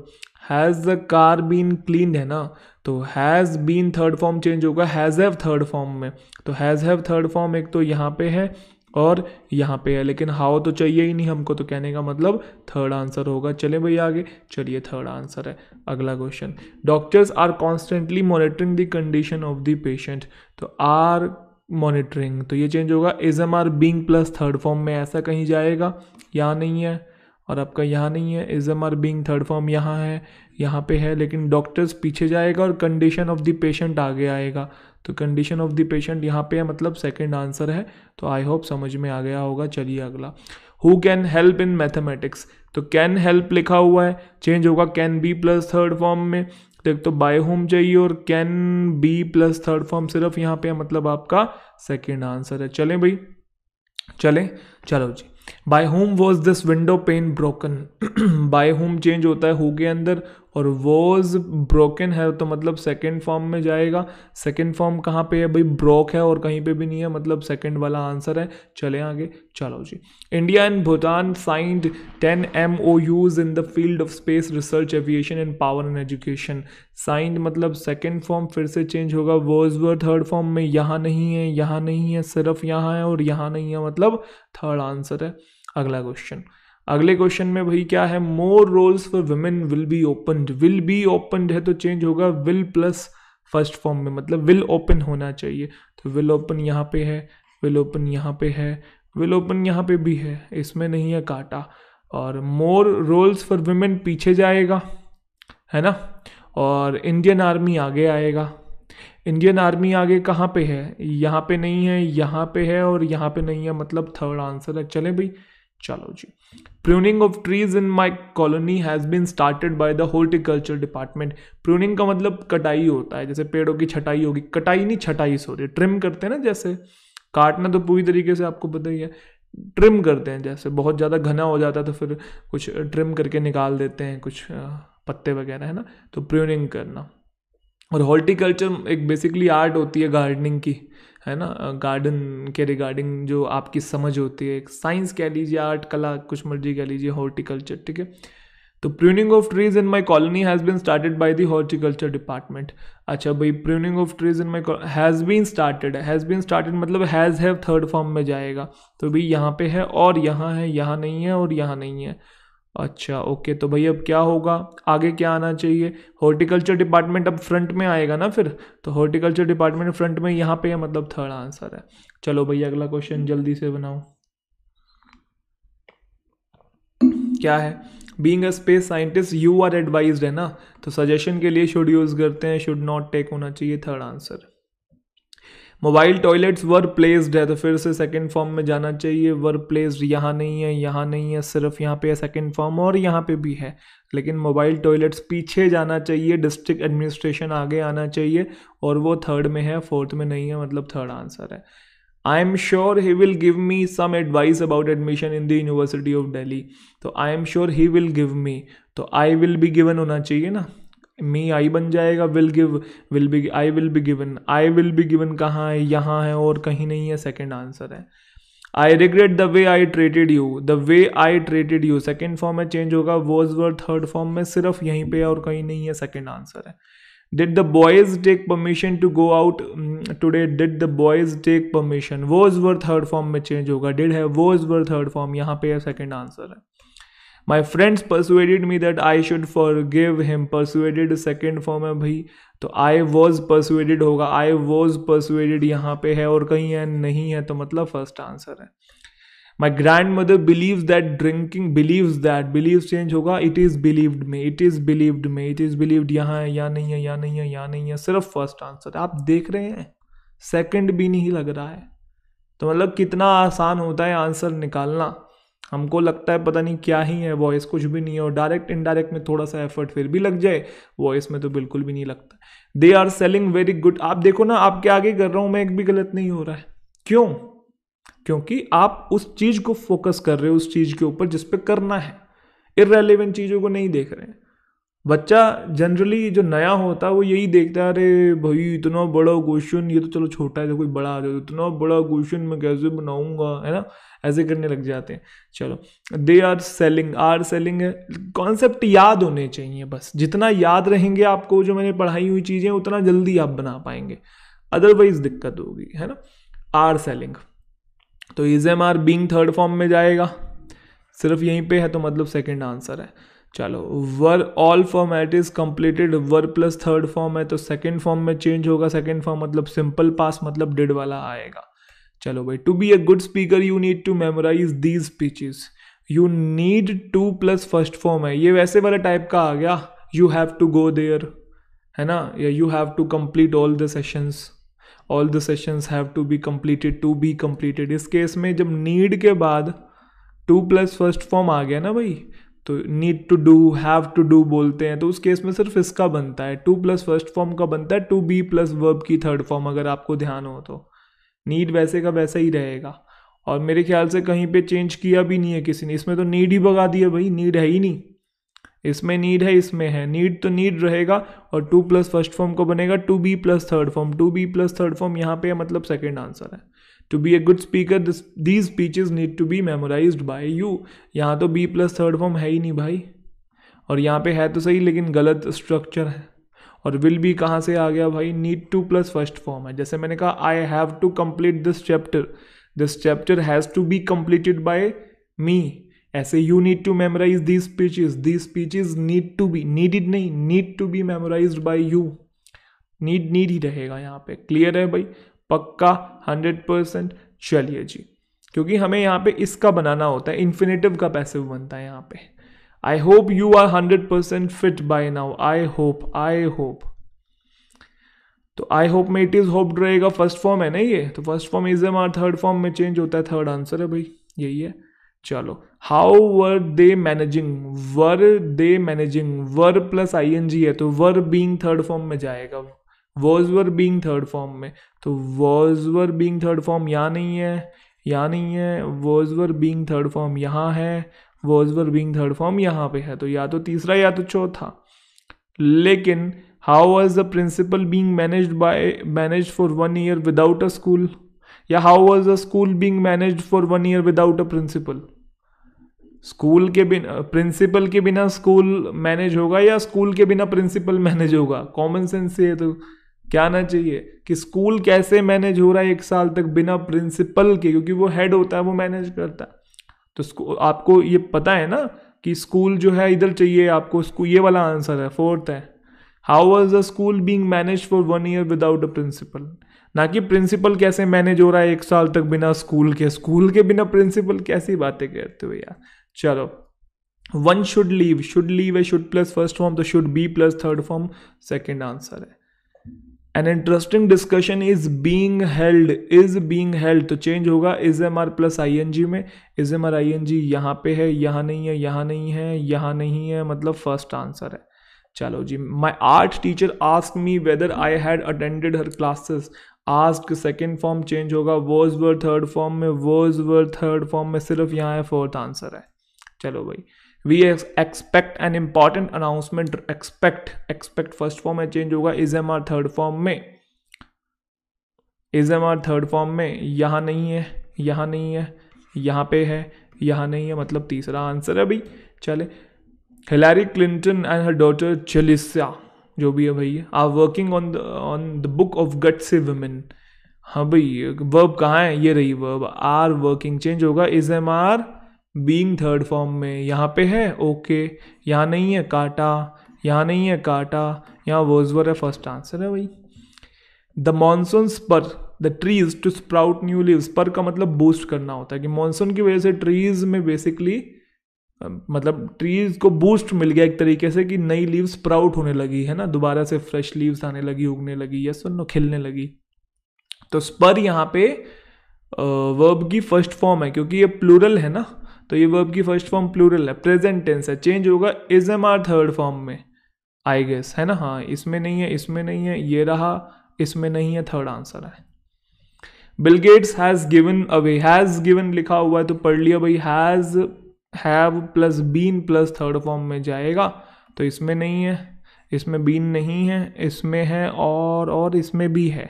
has the car been clean है ना तो has been third form change होगा हैज़ हैव थर्ड फॉर्म में तो हैज़ हैव थर्ड फॉर्म एक तो यहाँ पे है और यहाँ पे है लेकिन हाउ तो चाहिए ही नहीं हमको तो कहने का मतलब थर्ड आंसर होगा चले भैया आगे चलिए थर्ड आंसर है अगला question doctors are constantly monitoring the condition of the patient तो आर मॉनिटरिंग तो ये चेंज होगा is am are being plus third form में ऐसा कहीं जाएगा या नहीं है और आपका यहाँ नहीं है is am are being third form यहाँ है यहाँ पे है लेकिन डॉक्टर्स पीछे जाएगा और कंडीशन ऑफ द पेशेंट आगे आएगा तो कंडीशन ऑफ द पेशेंट यहाँ पे है मतलब सेकेंड आंसर है तो आई होप समझ में आ गया होगा चलिए अगला who can help in mathematics तो कैन हेल्प लिखा हुआ है चेंज होगा can be plus third form में तो एक तो बाय होम चाहिए और can be plus third form सिर्फ यहाँ पे है मतलब आपका सेकेंड आंसर है चलें भाई चलें चलो जी by whom was this window pane broken by whom change होता है हो के अंदर और वॉज ब्रोकन है तो मतलब सेकेंड फॉर्म में जाएगा सेकेंड फॉर्म कहाँ पे है भाई ब्रोक है और कहीं पे भी नहीं है मतलब सेकेंड वाला आंसर है चले आगे चलो जी India and Bhutan signed ten M O Us in the field of space research aviation and power and education signed मतलब सेकेंड फॉर्म फिर से चेंज होगा वर्ज वर थर्ड फॉर्म में यहाँ नहीं है यहाँ नहीं है सिर्फ यहाँ है और यहाँ नहीं है मतलब थर्ड आंसर है अगला क्वेश्चन अगले क्वेश्चन में भाई क्या है more roles for women will be open will be open है तो चेंज होगा विल प्लस फर्स्ट फॉर्म में मतलब विल ओपन होना चाहिए तो विल ओपन यहाँ पे है विल ओपन यहाँ पे है विल ओपन यहाँ पे भी है इसमें नहीं है काटा और मोर रोल्स फॉर वुमेन पीछे जाएगा है ना और इंडियन आर्मी आगे आएगा इंडियन आर्मी आगे कहाँ पे है यहाँ पे नहीं है यहाँ पे है और यहाँ पे नहीं है मतलब थर्ड आंसर है चले भाई चलो जी pruning of trees in my colony has been started by the horticulture department pruning का मतलब कटाई होता है जैसे पेड़ों की छटाई होगी कटाई नहीं छटाई सॉरी ट्रिम करते हैं ना जैसे काटना तो पूरी तरीके से आपको पता ही है ट्रिम करते हैं जैसे बहुत ज़्यादा घना हो जाता है तो फिर कुछ ट्रिम करके निकाल देते हैं कुछ पत्ते वगैरह है ना तो प्रूनिंग करना और हॉर्टिकल्चर एक बेसिकली आर्ट होती है गार्डनिंग की है ना गार्डन के रिगार्डिंग जो आपकी समझ होती है साइंस कह लीजिए आर्ट कला कुछ मर्जी कह लीजिए हॉर्टिकल्चर ठीक है तो pruning of trees in my colony has been started by the horticulture department अच्छा भाई pruning of trees in my has been started has been started मतलब हैज़ हैव थर्ड फॉर्म में जाएगा तो भाई यहाँ पे है और यहाँ है यहाँ नहीं है और यहाँ नहीं है अच्छा ओके तो भाई अब क्या होगा आगे क्या आना चाहिए हॉर्टिकल्चर डिपार्टमेंट अब फ्रंट में आएगा ना फिर तो हॉर्टिकल्चर डिपार्टमेंट फ्रंट में यहाँ पे है मतलब थर्ड आंसर है चलो भैया अगला क्वेश्चन जल्दी से बनाओ क्या है being a space scientist you are advise है ना तो सजेशन के लिए शुड यूज़ करते हैं शुड नॉट टेक होना चाहिए third answer mobile toilets were placed है तो फिर से सेकंड फॉर्म में जाना चाहिए वर प्लेस्ड यहाँ नहीं है यहाँ नहीं है सिर्फ यहाँ पे है सेकंड फॉर्म और यहाँ पे भी है लेकिन मोबाइल टॉयलेट्स पीछे जाना चाहिए डिस्ट्रिक्ट एडमिनिस्ट्रेशन आगे आना चाहिए और वो थर्ड में है फोर्थ में नहीं है मतलब थर्ड आंसर है I am sure he will give me some advice about admission in the university of Delhi तो I am sure he will give me तो आई विल भी गिवन होना चाहिए ना मी आई बन जाएगा will give will be I will be given I will be given कहाँ है यहाँ है और कहीं नहीं है सेकेंड आंसर है I regret the way I treated you the way I treated you second form में चेंज होगा वॉज वर थर्ड फॉर्म में सिर्फ यहीं पे और कहीं नहीं है सेकेंड आंसर है did the boys take permission to go out today did the boys take permission was were third form में चेंज होगा डिड है वॉज वर थर्ड फॉर्म यहाँ पे सेकेंड आंसर है my friends persuaded me that I should forgive him persuaded second form है भाई तो I was persuaded होगा आई वॉज परसुएडेड यहाँ पे है और कहीं है नहीं है तो मतलब फर्स्ट आंसर है my grandmother believe that drinking believe that believe change होगा इट इज़ बिलीव्ड में इट इज़ बिलीव्ड में इट इज़ बिलीव्ड यहाँ है या नहीं है या नहीं है या नहीं है सिर्फ फर्स्ट आंसर है आप देख रहे हैं सेकेंड भी नहीं लग रहा है तो मतलब कितना आसान होता है आंसर निकालना हमको लगता है पता नहीं क्या ही है वॉइस कुछ भी नहीं है और डायरेक्ट इनडायरेक्ट में थोड़ा सा एफर्ट फिर भी लग जाए वॉइस में तो बिल्कुल भी नहीं लगता they are selling very good आप देखो ना आपके आगे कर रहा हूँ मैं एक भी गलत नहीं हो रहा है क्यों क्योंकि आप उस चीज़ को फोकस कर रहे हो उस चीज़ के ऊपर जिसपे करना है इरेलीवेंट चीज़ों को नहीं देख रहे हैं बच्चा जनरली जो नया होता है वो यही देखता है अरे भाई इतना बड़ा क्वेश्चन ये तो चलो छोटा है जो तो कोई बड़ा आ जाए तो इतना बड़ा क्वेश्चन मैं कैसे बनाऊंगा है ना ऐसे करने लग जाते हैं चलो they are selling are selling है कॉन्सेप्ट याद होने चाहिए बस जितना याद रहेंगे आपको जो मैंने पढ़ाई हुई चीज़ें उतना जल्दी आप बना पाएंगे अदरवाइज दिक्कत होगी है ना आर सेलिंग तो is am are being third form में जाएगा सिर्फ यहीं पे है तो मतलब सेकेंड आंसर है चलो were all form at is completed were plus third form है तो सेकेंड फॉर्म में चेंज होगा सेकेंड फॉर्म मतलब सिंपल पास मतलब डिड वाला आएगा चलो भाई to be a good speaker you need to memorise these speeches you need to plus first form है ये वैसे वाला टाइप का आ गया you have to go there है ना या you have to complete all the sessions all the sessions have to be completed to be completed इस केस में जब नीड के बाद टू प्लस फर्स्ट फॉर्म आ गया ना भाई तो need to do have to do बोलते हैं तो उस केस में सिर्फ इसका बनता है टू प्लस फर्स्ट फॉर्म का बनता है टू बी प्लस वर्ब की थर्ड फॉर्म अगर आपको ध्यान हो तो नीड वैसे का वैसा ही रहेगा और मेरे ख्याल से कहीं पे चेंज किया भी नहीं है किसी ने इसमें तो नीड ही भगा दिया भाई नीड है ही नहीं इसमें नीड है इसमें है नीड तो नीड रहेगा और टू प्लस फर्स्ट फॉर्म को बनेगा to be plus third form to be plus third form यहाँ पे मतलब सेकेंड आंसर है to be a good speaker these speeches need to be memorise by you यहाँ तो बी प्लस थर्ड फॉर्म है ही नहीं भाई और यहाँ पे है तो सही लेकिन गलत स्ट्रक्चर है और विल बी कहाँ से आ गया भाई need to plus first form है जैसे मैंने कहा I have to complete this chapter this chapter has to be completed by me ऐसे you need to memorise the speeches the speeches need to be needed नहीं need to be memorise by you need need ही रहेगा यहाँ पे clear है भाई पक्का hundred percent चलिए जी क्योंकि हमें यहाँ पे इसका बनाना होता है इन्फिनेटिव का पैसिव बनता है यहाँ पे I hope you are hundred percent fit by now I hope I hope तो आई होप में इट इज होप्ड रहेगा फर्स्ट फॉर्म है ना ये तो first form is am are third form में चेंज होता है थर्ड आंसर है भाई यही है चलो how were they managing were they managing were plus I N G है तो वर बींग थर्ड फॉर्म में जाएगा was were being third form में तो was were being third form यहाँ नहीं है यहाँ नहीं है was were being third form यहाँ है was were being third form यहाँ पे है तो या तो तीसरा या तो चौथा लेकिन how was the principal being manage by manage for one year without a school या how was the school being manage for one year without a principal school के बिना प्रिंसिपल के बिना स्कूल मैनेज होगा या स्कूल के बिना principal manage होगा कॉमन सेंस से है तो क्या आना चाहिए कि स्कूल कैसे मैनेज हो रहा है एक साल तक बिना प्रिंसिपल के क्योंकि वो हेड होता है वो मैनेज करता है तो आपको ये पता है ना कि स्कूल जो है इधर चाहिए आपको स्कूल ये वाला आंसर है फोर्थ है how was the school being manage for one year without a principal ना कि प्रिंसिपल कैसे मैनेज हो रहा है एक साल तक बिना स्कूल के स्कूल के बिना प्रिंसिपल कैसी बातें करते हो यार चलो one should leave should leave a should plus first form तो should be plus third form second answer है an interesting discussion is being held is being held तो चेंज होगा is am are plus I N G में is am are I N G यहाँ पे है यहाँ नहीं है यहाँ नहीं है यहाँ नहीं है मतलब फर्स्ट आंसर है चलो जी my art teacher ask me whether I had attended her classes ask second form change होगा वर्ज वर थर्ड फॉर्म में वर्ज वर थर्ड फॉर्म में सिर्फ यहाँ है फोर्थ आंसर है चलो भाई we expect an important announcement expect expect first form में चेंज होगा is am are third form में is am are third form में यहाँ नहीं है यहाँ नहीं है यहाँ पे है यहाँ नहीं है मतलब तीसरा आंसर है भाई चले Hillary Clinton and her daughter Chelsea जो भी है भाई are working on the on the book of gutsy women हाँ भाई वर्ब कहाँ है ये रही वर्ब आर वर्किंग चेंज होगा is am are being third form में यहाँ पे है ओके यहाँ नहीं है काटा यहाँ नहीं है काटा यहाँ वर्जवर है फर्स्ट आंसर है भाई the monsoon spur the trees to sprout new leaves पर का मतलब बूस्ट करना होता है कि मानसून की वजह से ट्रीज में बेसिकली मतलब ट्रीज को बूस्ट मिल गया एक तरीके से कि नई लीव स्प्राउट होने लगी है ना दोबारा से फ्रेश लीव्स आने लगी उगने लगी या सुनो खिलने लगी तो स्पर यहाँ पे वर्ब की फर्स्ट फॉर्म है क्योंकि ये प्लूरल है ना तो ये वर्ब की फर्स्ट फॉर्म प्लूरल है प्रेजेंट टेंस है चेंज होगा is am are third form में आई गेस है ना हाँ इसमें नहीं है इसमें नहीं है ये रहा इसमें नहीं है थर्ड आंसर है Gates has given away has given लिखा हुआ है तो पढ़ लिया भाई has have plus been plus third form में जाएगा तो इसमें नहीं है इसमें बीन नहीं है इसमें है और और इसमें भी है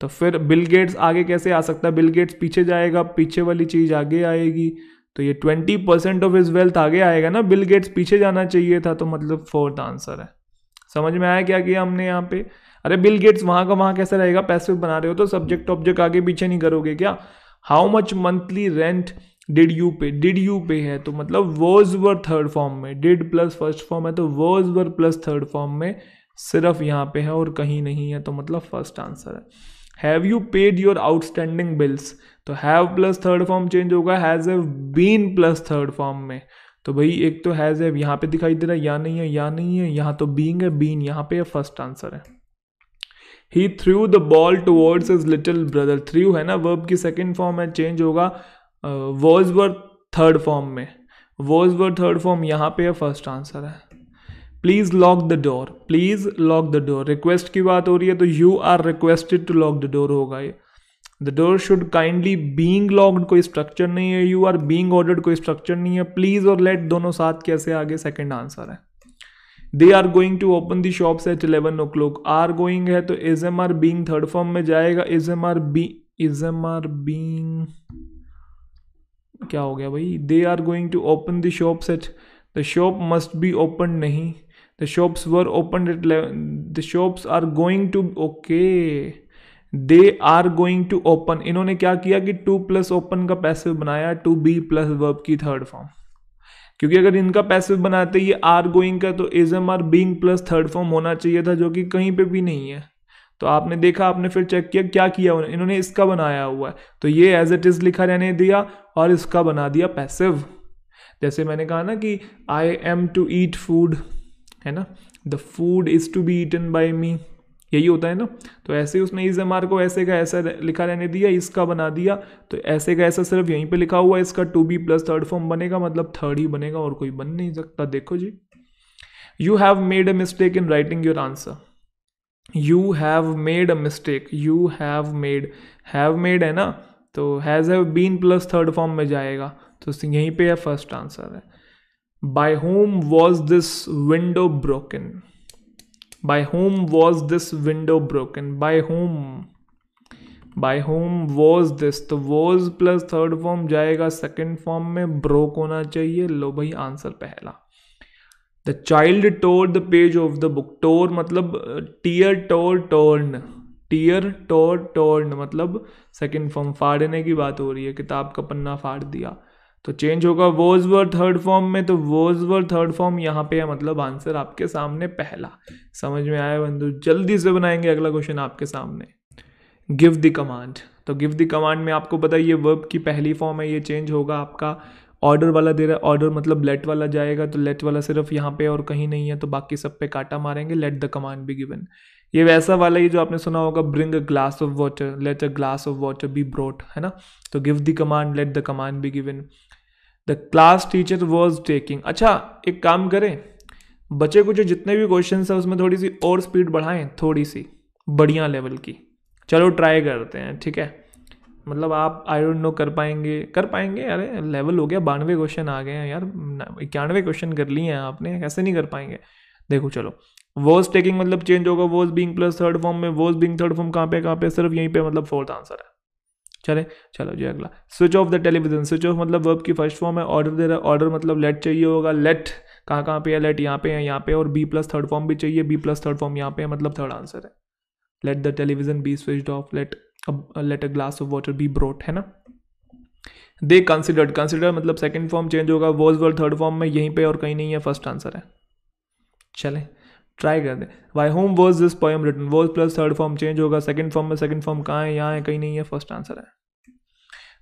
तो फिर बिल गेट्स आगे कैसे आ सकता है बिल गेट्स पीछे जाएगा पीछे वाली चीज़ आगे आएगी तो ये twenty percent of is wealth आगे आएगा ना बिल गेट्स पीछे जाना चाहिए था तो मतलब फोर्थ आंसर है समझ में आया क्या किया हमने यहाँ पे अरे बिल गेट्स वहां का वहां कैसा रहेगा पैसिव बना रहे हो तो सब्जेक्ट ऑब्जेक्ट आगे पीछे नहीं करोगे क्या how much monthly rent did you pay did you pay है तो मतलब वर्ज वर थर्ड फॉर्म में डिड प्लस फर्स्ट फॉर्म है तो was were plus third form में सिर्फ यहाँ पे है और कहीं नहीं है तो मतलब फर्स्ट आंसर है have you paid your outstanding bills तो have plus third form change होगा has have been plus third form में तो भाई एक तो हैज़ हैव यहाँ पे दिखाई दे रहा है या नहीं है या नहीं है यहाँ तो बींग है बीन यहाँ पे फर्स्ट आंसर है he threw the ball towards is little brother threw है ना वर्ब की सेकेंड फॉर्म है चेंज होगा वॉज वर थर्ड फॉर्म में वॉज वर थर्ड फॉर्म यहाँ पे फर्स्ट आंसर है please lock the door please lock the door request की बात हो रही है तो you are requested to lock the door होगा ये the door should kindly being locked कोई स्ट्रक्चर नहीं है यू आर बींग ऑर्डर्ड कोई स्ट्रक्चर नहीं है प्लीज और लेट दोनों साथ कैसे आगे सेकेंड आंसर है they are going to open the shop at eleven o'clock are going है तो is am are being third form में जाएगा is am are be is am are being क्या हो गया भाई they are going to open the shop at the shop must be open नहीं the shops were open at the shops are going to okay they are going to open इन्होंने क्या किया कि to plus open का passive बनाया to be plus verb की third form क्योंकि अगर इनका पैसिव बनाते ये आर गोइंग का तो is am are being plus third form होना चाहिए था जो कि कहीं पे भी नहीं है तो आपने देखा आपने फिर चेक किया क्या किया उन्होंने इन्होंने इसका बनाया हुआ है तो ये एज इट इज़ लिखा रहने दिया और इसका बना दिया पैसिव जैसे मैंने कहा ना कि I am to eat food है ना the food is to be eaten by me यही होता है ना तो ऐसे ही उसने इस एम को ऐसे का ऐसा लिखा रहने दिया इसका बना दिया तो ऐसे का ऐसा सिर्फ यहीं पे लिखा हुआ है इसका to be plus third form बनेगा मतलब थर्ड ही बनेगा और कोई बन नहीं सकता देखो जी you have made a mistake in writing your answer you have made a mistake you have made have made है ना तो has have been plus third form में जाएगा तो यहीं पर फर्स्ट आंसर है by whom was this window broken by whom was this window broken by whom by whom was this तो was plus third form जाएगा सेकेंड फॉर्म में broke होना चाहिए लो भाई आंसर पहला the child tore the page of the book tore मतलब tear tore torn tear tore torn मतलब सेकेंड फॉर्म फाड़ने की बात हो रही है किताब का पन्ना फाड़ दिया तो चेंज होगा वोज वर थर्ड फॉर्म में तो वोज वर थर्ड फॉर्म यहाँ पे है मतलब आंसर आपके सामने पहला समझ में आया बंधु जल्दी से बनाएंगे अगला क्वेश्चन आपके सामने गिव द कमांड तो गिव द कमांड में आपको पता है ये वर्ब की पहली फॉर्म है ये चेंज होगा आपका ऑर्डर वाला दे रहा है ऑर्डर मतलब लेट वाला जाएगा तो लेट वाला सिर्फ यहाँ पे और कहीं नहीं है तो बाकी सब पे काटा मारेंगे let the command be given ये वैसा वाला ही जो आपने सुना होगा bring a glass of water let a glass of water be brought है ना तो give the command let the command be given the class teacher was taking अच्छा एक काम करें बच्चे को जो जितने भी क्वेश्चन है उसमें थोड़ी सी और स्पीड बढ़ाएं थोड़ी सी बढ़िया लेवल की चलो ट्राई करते हैं ठीक है मतलब आप आई डोंट नो कर पाएंगे कर पाएंगे अरे लेवल हो गया बानवे क्वेश्चन आ गए हैं यार इक्यानवे क्वेश्चन कर लिए हैं आपने कैसे नहीं कर पाएंगे देखो चलो वोज टेकिंग मतलब चेंज होगा was being plus third form में वोज बींग थर्ड फॉर्म कहाँ पे कहाँ पे सिर्फ यहीं पे मतलब फोर्थ आंसर है चले चलो जी अगला switch off the television switch off मतलब वर्ब की फर्स्ट फॉर्म है ऑर्डर दे रहा है ऑर्डर मतलब लेट चाहिए होगा लेट कहाँ कहाँ पे है लेट यहाँ पे है यहाँ पे और बी प्लस थर्ड फॉर्म भी चाहिए बी प्लस थर्ड फॉर्म यहाँ पे है मतलब थर्ड आंसर है let the television be switch off let let a glass of water be brought है ना दे कंसिडर्ड कंसिडर मतलब सेकेंड फॉर्म चेंज होगा वॉज वर्ड थर्ड फॉर्म में यहीं पे और कहीं नहीं है फर्स्ट आंसर है चले ट्राई कर दें by whom was this poem written was plus third form change होगा सेकंड फॉर्म में सेकंड फॉर्म कहाँ है यहाँ है कहीं नहीं है फर्स्ट आंसर है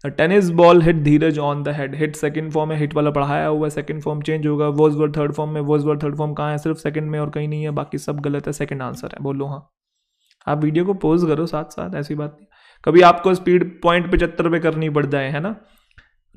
the tennis ball hit Dheeraj on the head hit second form में हिट वाला पढ़ाया हुआ है सेकंड फॉर्म चेंज होगा वॉज वर्ड थर्ड फॉर्म में वॉज वर्ड थर्ड फॉर्म कहाँ है सिर्फ सेकंड में और कहीं नहीं है बाकी सब गलत है सेकंड आंसर है बोलो हाँ आप वीडियो को पोज करो साथ साथ ऐसी बात नहीं कभी आपको स्पीड पॉइंट पचहत्तर पे करनी पड़ जाए है ना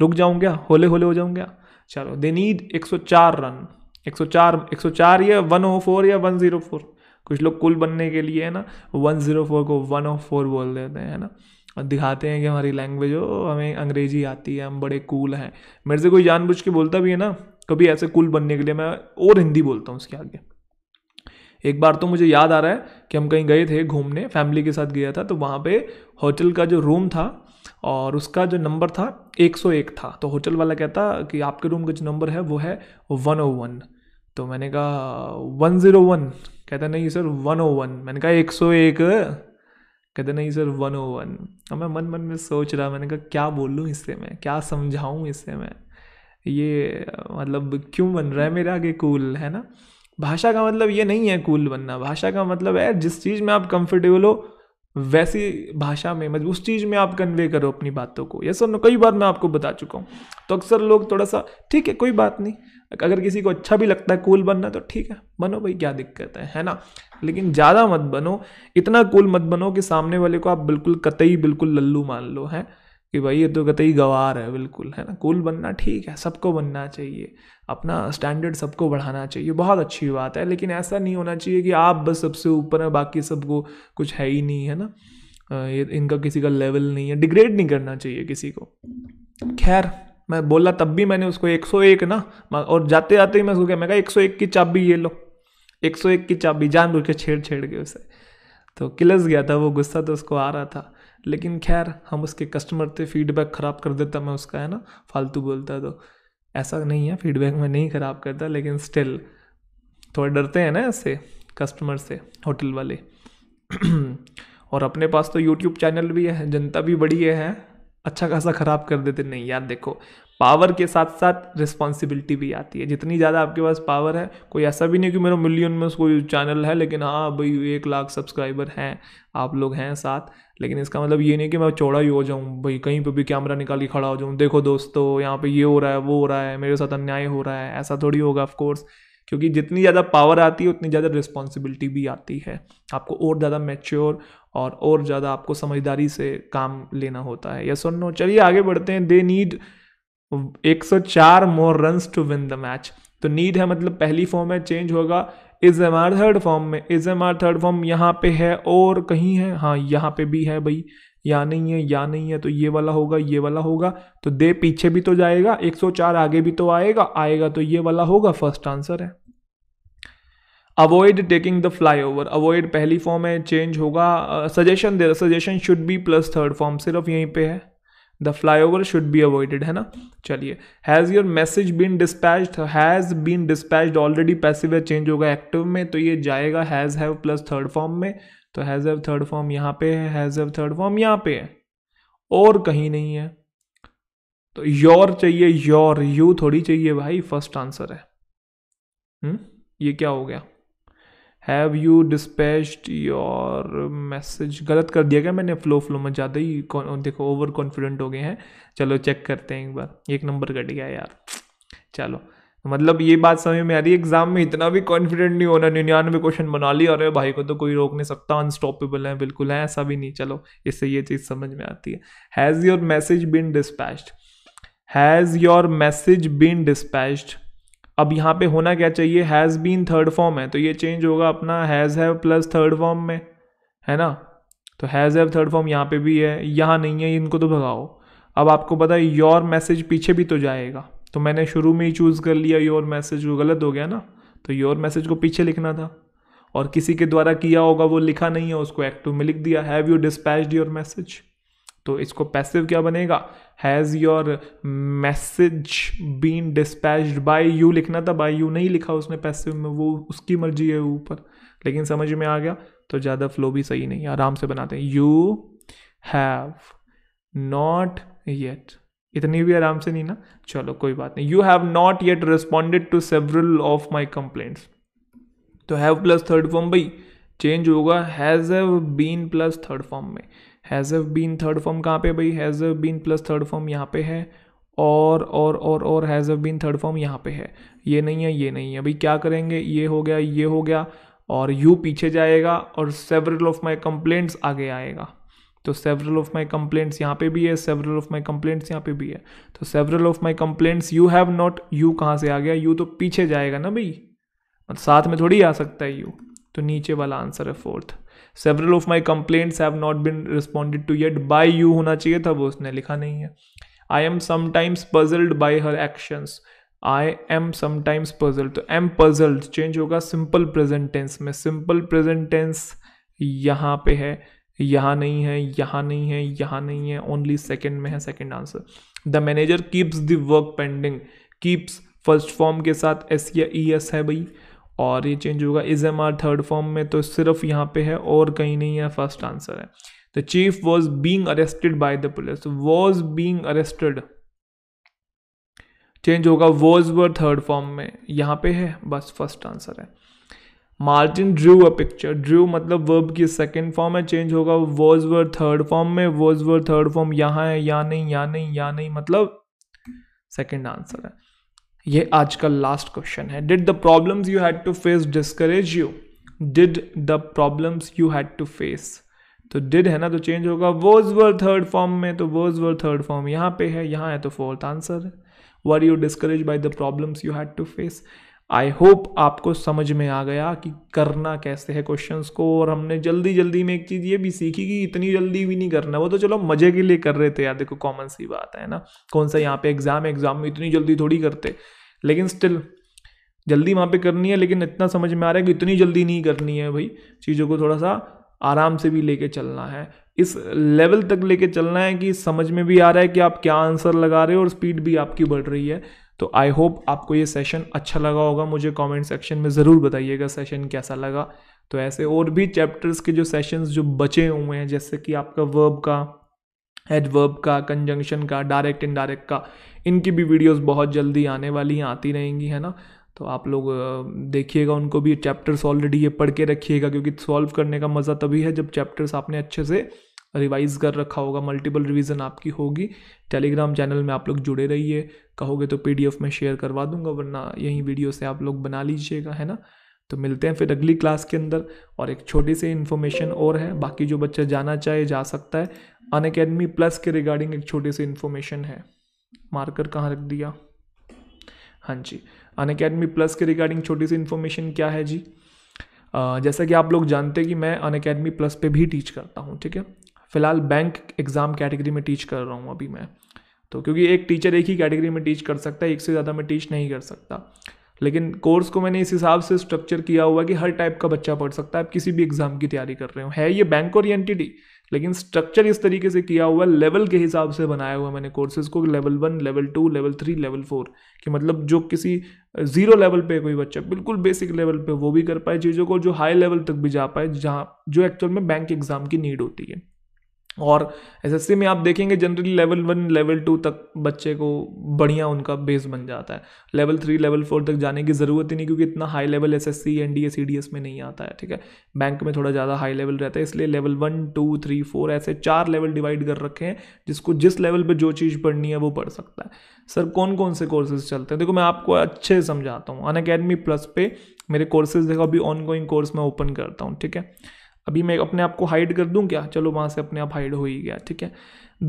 रुक जाऊँ क्या होले होले हो जाऊँ क्या चलो दे नीड चार रन 104 104 या 104 या 104 कुछ लोग कुल बनने के लिए है ना 104 को 104 बोल देते हैं है ना और दिखाते हैं कि हमारी लैंग्वेज हो हमें अंग्रेजी आती है हम बड़े कूल हैं मेरे से कोई जानबूझ के बोलता भी है ना कभी ऐसे कूल बनने के लिए मैं और हिंदी बोलता हूँ उसके आगे एक बार तो मुझे याद आ रहा है कि हम कहीं गए थे घूमने फैमिली के साथ गया था तो वहाँ पे होटल का जो रूम था और उसका जो नंबर था 101 था तो होटल वाला कहता कि आपके रूम का जो नंबर है वो है 101 तो मैंने कहा वन ज़ीरो वन कहता नहीं सर वन ओ वन मैंने कहा एक सौ एक कहते नहीं सर वन ओ वन अब मैं मन मन में सोच रहा मैंने कहा क्या बोलूँ इससे मैं क्या समझाऊँ इससे मैं ये मतलब क्यों बन रहा है मेरे आगे कूल है ना भाषा का मतलब ये नहीं है कूल बनना भाषा का मतलब है जिस चीज़ में आप कंफर्टेबल हो वैसी भाषा में मतलब उस चीज़ में आप कन्वे करो अपनी बातों को ये सर कई बार मैं आपको बता चुका हूँ तो अक्सर लोग थोड़ा सा ठीक है कोई बात नहीं अगर किसी को अच्छा भी लगता है कूल बनना तो ठीक है बनो भाई क्या दिक्कत है है ना लेकिन ज़्यादा मत बनो इतना कूल मत बनो कि सामने वाले को आप बिल्कुल कतई बिल्कुल लल्लू मान लो है कि भाई ये तो कतई गवार है बिल्कुल है ना कूल बनना ठीक है सबको बनना चाहिए अपना स्टैंडर्ड सबको बढ़ाना चाहिए बहुत अच्छी बात है लेकिन ऐसा नहीं होना चाहिए कि आप बस सबसे ऊपर हैं बाकी सबको कुछ है ही नहीं है ना ये इनका किसी का लेवल नहीं है डिग्रेड नहीं करना चाहिए किसी को खैर मैं बोला तब भी मैंने उसको 101 ना और जाते जाते ही मैं उसको क्या मैं कहा 101 की चाबी ये लो 101 की चाबी जान के छेड़ छेड़ के उसे तो किलस गया था वो गुस्सा तो उसको आ रहा था लेकिन खैर हम उसके कस्टमर थे फीडबैक ख़राब कर देता मैं उसका है ना फालतू बोलता तो ऐसा नहीं है फीडबैक मैं नहीं ख़राब करता लेकिन स्टिल थोड़े डरते हैं ना इससे कस्टमर से होटल वाले <clears throat> और अपने पास तो यूट्यूब चैनल भी है जनता भी बड़ी है अच्छा खासा ख़राब कर देते नहीं यार देखो पावर के साथ साथ रिस्पॉन्सिबिलिटी भी आती है जितनी ज़्यादा आपके पास पावर है कोई ऐसा भी नहीं कि मेरा मिलियन में कोई चैनल है लेकिन हाँ भाई एक लाख सब्सक्राइबर हैं आप लोग हैं साथ लेकिन इसका मतलब ये नहीं कि मैं चौड़ा ही हो जाऊँ भाई कहीं पर भी कैमरा निकाल के खड़ा हो जाऊँ देखो दोस्तों यहाँ पर ये हो रहा है वो हो रहा है मेरे साथ अन्याय हो रहा है ऐसा थोड़ी होगा ऑफकोर्स क्योंकि जितनी ज़्यादा पावर आती है उतनी ज़्यादा रिस्पॉन्सिबिलिटी भी आती है आपको और ज़्यादा मेच्योर और और ज़्यादा आपको समझदारी से काम लेना होता है या सुनो नो चलिए आगे बढ़ते हैं they need 104 more runs to win the match तो नीड है मतलब पहली फॉर्म है चेंज होगा is am are third form में is am are third form यहाँ पे है और कहीं है हाँ यहाँ पे भी है भाई या नहीं है या नहीं है तो ये वाला होगा ये वाला होगा तो दे पीछे भी तो जाएगा 104 आगे भी तो आएगा आएगा तो ये वाला होगा फर्स्ट आंसर है avoid taking the flyover avoid पहली फॉर्म है चेंज होगा सजेशन दे रहा suggestion should be plus third form सिर्फ यहीं पे है the flyover should be avoided है ना चलिए has your message been dispatch has been dispatch already passive है चेंज होगा एक्टिव में तो ये जाएगा has have plus third form में तो हैज़ हैव थर्ड फॉर्म यहाँ पे है हैज़ हैव थर्ड फॉर्म यहाँ पे है और कहीं नहीं है तो योर चाहिए योर यू थोड़ी चाहिए भाई फर्स्ट आंसर है हुँ? हम्म? ये क्या हो गया have you dispatched your message गलत कर दिया क्या मैंने फ्लो फ्लो में ज़्यादा ही देखो ओवर कॉन्फिडेंट हो गए हैं चलो चेक करते हैं एक बार एक नंबर कट गया यार चलो मतलब ये बात समझ में आ रही है एग्जाम में इतना भी कॉन्फिडेंट नहीं होना निन्यानवे क्वेश्चन बना लिया और भाई को तो कोई रोक नहीं सकता अनस्टॉपेबल है बिल्कुल है ऐसा भी नहीं चलो इससे ये चीज़ समझ में आती है has your message been dispatched has your message been dispatched अब यहाँ पे होना क्या चाहिए हैज़ बीन थर्ड फॉर्म है तो ये चेंज होगा अपना has have plus third form में है ना तो हैज़ हैव थर्ड फॉर्म यहाँ पे भी है यहाँ नहीं है इनको तो भगाओ अब आपको पता है योर मैसेज पीछे भी तो जाएगा तो मैंने शुरू में ही चूज़ कर लिया योर मैसेज वो गलत हो गया ना तो योर मैसेज को पीछे लिखना था और किसी के द्वारा किया होगा वो लिखा नहीं है उसको एक्टिव में लिख दिया have you dispatched your message तो इसको पैसिव क्या बनेगा has your message been dispatch by you लिखना था बाई यू नहीं लिखा उसने पैसिव में वो उसकी मर्जी है ऊपर लेकिन समझ में आ गया तो ज़्यादा फ्लो भी सही नहीं आराम से बनाते हैं यू हैव नॉट येट इतनी भी आराम से नहीं ना चलो कोई बात नहीं you have not yet responded to several of my complaints तो हैव प्लस थर्ड फॉर्म भाई चेंज होगा has have been plus third form में हैज़ बीन थर्ड फॉर्म कहाँ पे भाई has been plus third form यहाँ पे है और और और और हैज़ बीन थर्ड फॉर्म यहाँ पे है ये नहीं है ये नहीं है भाई क्या करेंगे ये हो गया ये हो गया और यू पीछे जाएगा और सेवरल ऑफ माई कंप्लेंट्स आगे आएगा तो सेवरल ऑफ माई कंप्लेंट्स यहाँ पे भी है सेवरल ऑफ माई कंप्लेंट्स यहाँ पे भी है तो several of my complaints you have not you कहाँ से आ गया यू तो पीछे जाएगा ना भाई साथ में थोड़ी आ सकता है यू तो नीचे वाला आंसर है fourth several of my complaints have not been responded to yet by you होना चाहिए था वो उसने लिखा नहीं है I am sometimes puzzled by her actions I am sometimes puzzled तो एम पजल्ड चेंज होगा सिंपल प्रेजेंटेंस में सिंपल प्रेजेंटेंस यहाँ पे है यहाँ नहीं है यहाँ नहीं है यहाँ नहीं है ओनली सेकेंड में है second answer the manager keeps the work pending keeps first form के साथ एस या ई e एस है भाई और ये चेंज होगा is am are third form में तो सिर्फ यहाँ पे है और कहीं नहीं है फर्स्ट आंसर है the chief was being arrested by the police was being arrested change होगा वॉज वर थर्ड फॉर्म में यहाँ पे है बस फर्स्ट आंसर है Martin drew a picture drew मतलब वर्ब की सेकेंड फॉर्म है चेंज होगा वॉज वर थर्ड फॉर्म में वॉज वर थर्ड फॉर्म यहाँ है या नहीं या नहीं या नहीं मतलब सेकेंड आंसर है ये आज का लास्ट क्वेश्चन है did the problems you had to face discourage you did the problems you had to face तो डिड है ना तो चेंज होगा वर्ज वर थर्ड फॉर्म में तो वर्ज वर थर्ड फॉर्म यहाँ पे है यहाँ है तो फोर्थ आंसर है were you discourage by the problems you had to face I hope आपको समझ में आ गया कि करना कैसे है क्वेश्चंस को और हमने जल्दी जल्दी में एक चीज़ ये भी सीखी कि इतनी जल्दी भी नहीं करना वो तो चलो मज़े के लिए कर रहे थे यार देखो कॉमन सी बात है ना कौन सा यहाँ पे एग्ज़ाम है एग्ज़ाम में इतनी जल्दी थोड़ी करते लेकिन स्टिल जल्दी वहाँ पे करनी है लेकिन इतना समझ में आ रहा है कि इतनी जल्दी नहीं करनी है भाई चीज़ों को थोड़ा सा आराम से भी लेके चलना है इस लेवल तक लेके चलना है कि समझ में भी आ रहा है कि आप क्या आंसर लगा रहे हो और स्पीड भी आपकी बढ़ रही है तो आई होप आपको ये सेशन अच्छा लगा होगा मुझे कमेंट सेक्शन में ज़रूर बताइएगा सेशन कैसा लगा तो ऐसे और भी चैप्टर्स के जो सेशंस जो बचे हुए हैं जैसे कि आपका वर्ब का एडवर्ब का कंजंक्शन का डायरेक्ट इनडायरेक्ट का इनकी भी वीडियोस बहुत जल्दी आने वाली हैं आती रहेंगी है ना तो आप लोग देखिएगा उनको भी चैप्टर्स ऑलरेडी ये पढ़ के रखिएगा क्योंकि सॉल्व करने का मज़ा तभी है जब चैप्टर्स आपने अच्छे से रिवाइज़ कर रखा होगा मल्टीपल रिवीजन आपकी होगी टेलीग्राम चैनल में आप लोग जुड़े रहिए कहोगे तो पीडीएफ में शेयर करवा दूंगा वरना यहीं वीडियो से आप लोग बना लीजिएगा है ना तो मिलते हैं फिर अगली क्लास के अंदर और एक छोटी सी इन्फॉर्मेशन और है बाकी जो बच्चा जाना चाहे जा सकता है अन प्लस के रिगार्डिंग एक छोटी सी इन्फॉर्मेशन है मार्कर कहाँ रख दिया हाँ जी अन प्लस के रिगार्डिंग छोटी सी इन्फॉर्मेशन क्या है जी जैसा कि आप लोग जानते हैं कि मैं अन प्लस पे भी टीच करता हूँ ठीक है फ़िलहाल बैंक एग्ज़ाम कैटेगरी में टीच कर रहा हूँ अभी मैं तो क्योंकि एक टीचर एक ही कैटेगरी में टीच कर सकता है एक से ज़्यादा मैं टीच नहीं कर सकता लेकिन कोर्स को मैंने इस हिसाब से स्ट्रक्चर किया हुआ कि हर टाइप का बच्चा पढ़ सकता है आप किसी भी एग्ज़ाम की तैयारी कर रहे हो है ये बैंक ओरिएंटेड ही लेकिन स्ट्रक्चर इस तरीके से किया हुआ है लेवल के हिसाब से बनाया हुआ मैंने कोर्सेज को level one level two level three level four कि मतलब जो किसी ज़ीरो लेवल पे कोई बच्चा बिल्कुल बेसिक लेवल पे वो भी कर पाए चीज़ों को जो हाई लेवल तक भी जा पाए जहाँ जो एक्चुअल में बैंक एग्ज़ाम की नीड होती है और एसएससी में आप देखेंगे generally level one level two तक बच्चे को बढ़िया उनका बेस बन जाता है लेवल थ्री लेवल फोर तक जाने की ज़रूरत ही नहीं क्योंकि इतना high level SSC NDA CDS में नहीं आता है ठीक है बैंक में थोड़ा ज़्यादा हाई लेवल रहता है इसलिए level one two three four ऐसे चार लेवल डिवाइड कर रखे हैं जिसको जिस लेवल पर जो चीज़ पढ़नी है वो पढ़ सकता है सर कौन कौन से कोर्सेज चलते हैं देखो मैं आपको अच्छे समझाता हूँ अन अकेडमी प्लस पे मेरे कोर्सेज देखो अभी ऑनगोइंग कोर्स मैं ओपन करता हूँ ठीक है अभी मैं अपने आप को हाइड कर दूं क्या चलो वहाँ से अपने आप हाइड हो ही गया ठीक है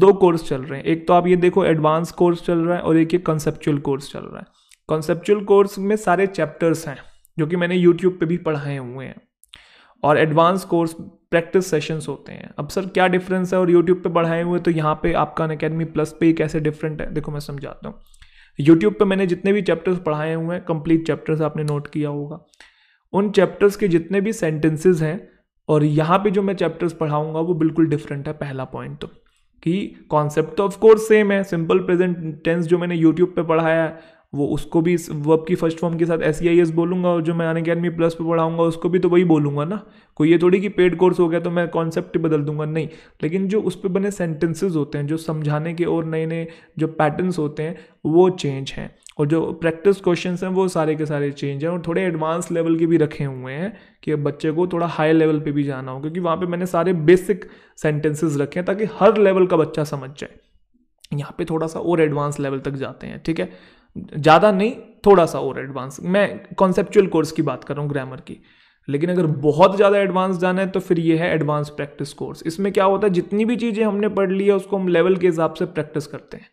दो कोर्स चल रहे हैं एक तो आप ये देखो एडवांस कोर्स चल रहा है और एक ये कंसेप्चुअल कोर्स चल रहा है कंसेप्चुअल कोर्स में सारे चैप्टर्स हैं जो कि मैंने यूट्यूब पर भी पढ़ाए हुए हैं और एडवांस कोर्स प्रैक्टिस सेशंस होते हैं अब सर क्या डिफरेंस है और यूट्यूब पे पढ़ाए हुए तो यहाँ पे आपका अकेडमी प्लस पे ही कैसे डिफरेंट है देखो मैं समझाता हूँ यूट्यूब पे मैंने जितने भी चैप्टर्स पढ़ाए हुए हैं कंप्लीट चैप्टर्स आपने नोट किया होगा उन चैप्टर्स के जितने भी सेंटेंसेज हैं और यहाँ पे जो मैं चैप्टर्स पढ़ाऊँगा वो बिल्कुल डिफरेंट है पहला पॉइंट तो कि कॉन्सेप्ट तो ऑफकोर्स सेम है सिंपल प्रेजेंट टेंस जो मैंने यूट्यूब पे पढ़ाया है वो उसको भी इस वर्ब की फर्स्ट फॉर्म के साथ S C e I S बोलूँगा और जो मैं अन अकेडमी प्लस पे पढ़ाऊँगा उसको भी तो वही बोलूँगा ना कोई ये थोड़ी कि पेड कोर्स हो गया तो मैं कॉन्सेप्ट बदल दूंगा नहीं लेकिन जो उस पर बने सेंटेंसेज होते हैं जो समझाने के और नए नए जो पैटर्न्स होते हैं वो चेंज हैं और जो प्रैक्टिस क्वेश्चंस हैं वो सारे के सारे चेंज हैं और थोड़े एडवांस लेवल के भी रखे हुए हैं कि अब बच्चे को थोड़ा हाई लेवल पे भी जाना हो क्योंकि वहाँ पे मैंने सारे बेसिक सेंटेंसेस रखे हैं ताकि हर लेवल का बच्चा समझ जाए यहाँ पे थोड़ा सा और एडवांस लेवल तक जाते हैं ठीक है ज़्यादा नहीं थोड़ा सा और एडवांस मैं कॉन्सेप्चुअल कोर्स की बात कर रहा हूँ ग्रामर की लेकिन अगर बहुत ज़्यादा एडवांस जाना है तो फिर ये है एडवांस प्रैक्टिस कोर्स इसमें क्या होता है जितनी भी चीज़ें हमने पढ़ ली है उसको हम लेवल के हिसाब से प्रैक्टिस करते हैं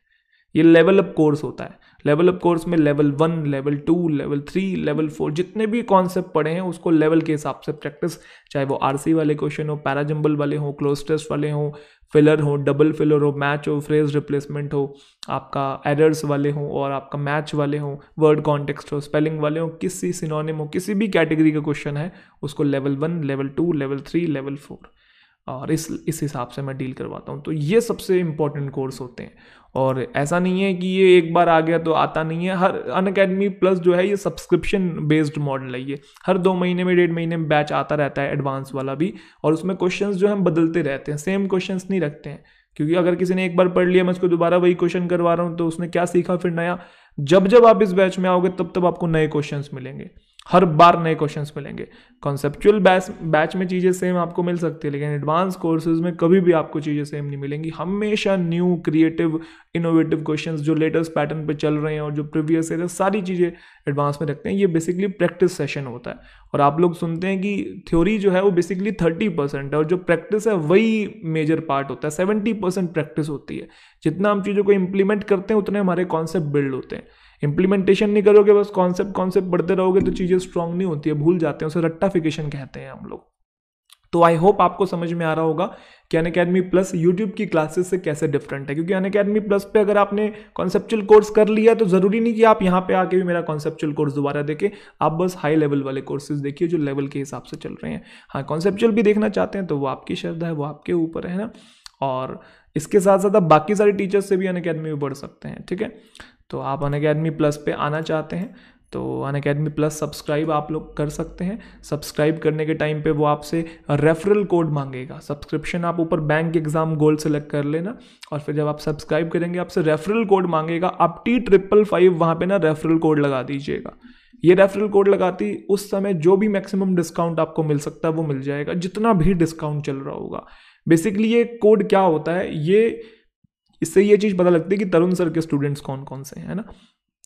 ये लेवल अप कोर्स होता है लेवल अप कोर्स में level one level two level three level four जितने भी कॉन्सेप्ट पढ़े हैं उसको लेवल के हिसाब से प्रैक्टिस चाहे वो आर वाले क्वेश्चन हो पैराजम्बल वाले हों क्लोज टेस्ट वाले हों फिलर हो डबल फिलर हो मैच हो फ्रेज रिप्लेसमेंट हो आपका एरर्स वाले हों और आपका मैच वाले हों वर्ड कॉन्टेक्स्ट हो स्पेलिंग वाले हों किसी सिनोनिम हो किसी भी कैटेगरी का क्वेश्चन है उसको level one level two level three level four और इस इस हिसाब से मैं डील करवाता हूँ तो ये सबसे इंपॉर्टेंट कोर्स होते हैं और ऐसा नहीं है कि ये एक बार आ गया तो आता नहीं है हर अन अकेडमी प्लस जो है ये सब्सक्रिप्शन बेस्ड मॉडल है ये हर दो महीने में डेढ़ महीने में बैच आता रहता है एडवांस वाला भी और उसमें क्वेश्चन जो हम बदलते रहते हैं सेम क्वेश्चन नहीं रखते हैं क्योंकि अगर किसी ने एक बार पढ़ लिया मैं उसको दोबारा वही क्वेश्चन करवा रहा हूँ तो उसने क्या सीखा फिर नया जब जब आप इस बैच में आओगे तब तब आपको नए क्वेश्चन मिलेंगे हर बार नए क्वेश्चंस मिलेंगे कॉन्सेप्चुअल बैच बैच में चीज़ें सेम आपको मिल सकती है लेकिन एडवांस कोर्सेज में कभी भी आपको चीज़ें सेम नहीं मिलेंगी हमेशा न्यू क्रिएटिव इनोवेटिव क्वेश्चंस जो लेटेस्ट पैटर्न पे चल रहे हैं और जो प्रीवियस है सारी चीज़ें एडवांस में रखते हैं ये बेसिकली प्रैक्टिस सेशन होता है और आप लोग सुनते हैं कि थ्योरी जो है वो बेसिकली थर्टी परसेंट है और जो प्रैक्टिस है वही मेजर पार्ट होता है सेवेंटी परसेंट प्रैक्टिस होती है जितना हम चीज़ों को इम्प्लीमेंट करते हैं उतने हमारे कॉन्सेप्ट बिल्ड होते हैं इंप्लीमेंटेशन नहीं करोगे बस कॉन्सेप्ट कॉन्सेप्ट बढ़ते रहोगे तो चीज़ें स्ट्रांग नहीं होती है भूल जाते हैं उसे रट्टाफिकेशन कहते हैं हम लोग तो आई होप आपको समझ में आ रहा होगा कि अन अकेडमी प्लस यूट्यूब की क्लासेस से कैसे डिफरेंट है क्योंकि अन अकेडमी प्लस पे अगर आपने कॉन्सेप्चुअल कोर्स कर लिया तो ज़रूरी नहीं कि आप यहाँ पे आके भी मेरा कॉन्सेप्चुअल कोर्स दोबारा देखें आप बस हाई लेवल वाले कोर्सेज देखिए जो लेवल के हिसाब से चल रहे हैं हाँ कॉन्सेप्चुअल भी देखना चाहते हैं तो वो आपकी शब्द है वो आपके ऊपर है ना और इसके साथ साथ आप बाकी सारे टीचर्स से भी अन अकेडमी में पढ़ सकते हैं ठीक है तो आप अन अकेडमी प्लस पे आना चाहते हैं तो अन अकेडमी प्लस सब्सक्राइब आप लोग कर सकते हैं सब्सक्राइब करने के टाइम पे वो आपसे रेफरल कोड मांगेगा सब्सक्रिप्शन आप ऊपर बैंक एग्जाम गोल्ड सेलेक्ट कर लेना और फिर जब आप सब्सक्राइब करेंगे आपसे रेफरल कोड मांगेगा आप टी ट्रिपल फाइव वहाँ पर ना रेफरल कोड लगा दीजिएगा ये रेफरल कोड लगाती उस समय जो भी मैक्सिमम डिस्काउंट आपको मिल सकता है वो मिल जाएगा जितना भी डिस्काउंट चल रहा होगा बेसिकली ये कोड क्या होता है ये इससे ये चीज़ पता लगती है कि तरुण सर के स्टूडेंट्स कौन कौन से हैं ना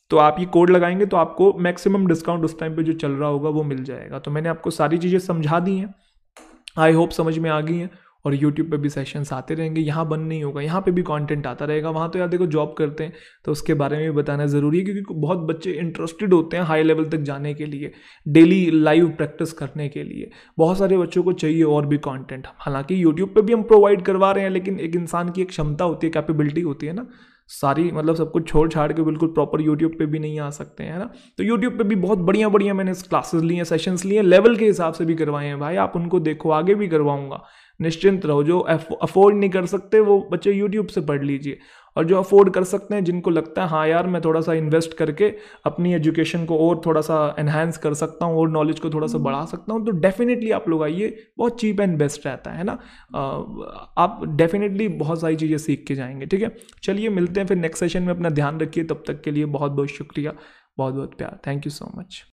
तो आप ये कोड लगाएंगे तो आपको मैक्सिमम डिस्काउंट उस टाइम पे जो चल रहा होगा वो मिल जाएगा तो मैंने आपको सारी चीज़ें समझा दी हैं आई होप समझ में आ गई हैं और यूट्यूब पे भी सेशंस आते रहेंगे यहाँ बंद नहीं होगा यहाँ पे भी कंटेंट आता रहेगा वहाँ तो यार देखो जॉब करते हैं तो उसके बारे में भी बताना ज़रूरी है क्योंकि बहुत बच्चे इंटरेस्टेड होते हैं हाई लेवल तक जाने के लिए डेली लाइव प्रैक्टिस करने के लिए बहुत सारे बच्चों को चाहिए और भी कॉन्टेंट हालाँकि यूट्यूब पर भी हम प्रोवाइड करवा रहे हैं लेकिन एक इंसान की एक क्षमता होती है कैपेबिलिटी होती है ना सारी मतलब सब कुछ छोड़ छाड़ के बिल्कुल प्रॉपर यूट्यूब पे भी नहीं आ सकते हैं ना तो यूट्यूब पे भी बहुत बढ़िया बढ़िया मैंने क्लासेस लिए सेशंस लिए लेवल के हिसाब से भी करवाए हैं भाई आप उनको देखो आगे भी करवाऊंगा निश्चिंत रहो जो अफोर्ड नहीं कर सकते वो बच्चे यूट्यूब से पढ़ लीजिए और जो अफोर्ड कर सकते हैं जिनको लगता है हाँ यार मैं थोड़ा सा इन्वेस्ट करके अपनी एजुकेशन को और थोड़ा सा एनहेंस कर सकता हूँ और नॉलेज को थोड़ा सा बढ़ा हम्म। सकता हूँ तो डेफिनेटली आप लोग आइए बहुत चीप एंड बेस्ट रहता है ना आप डेफिनेटली बहुत सारी चीज़ें सीख के जाएंगे ठीक है चलिए मिलते हैं फिर नेक्स्ट सेशन में अपना ध्यान रखिए तब तक के लिए बहुत बहुत शुक्रिया बहुत बहुत प्यार थैंक यू सो मच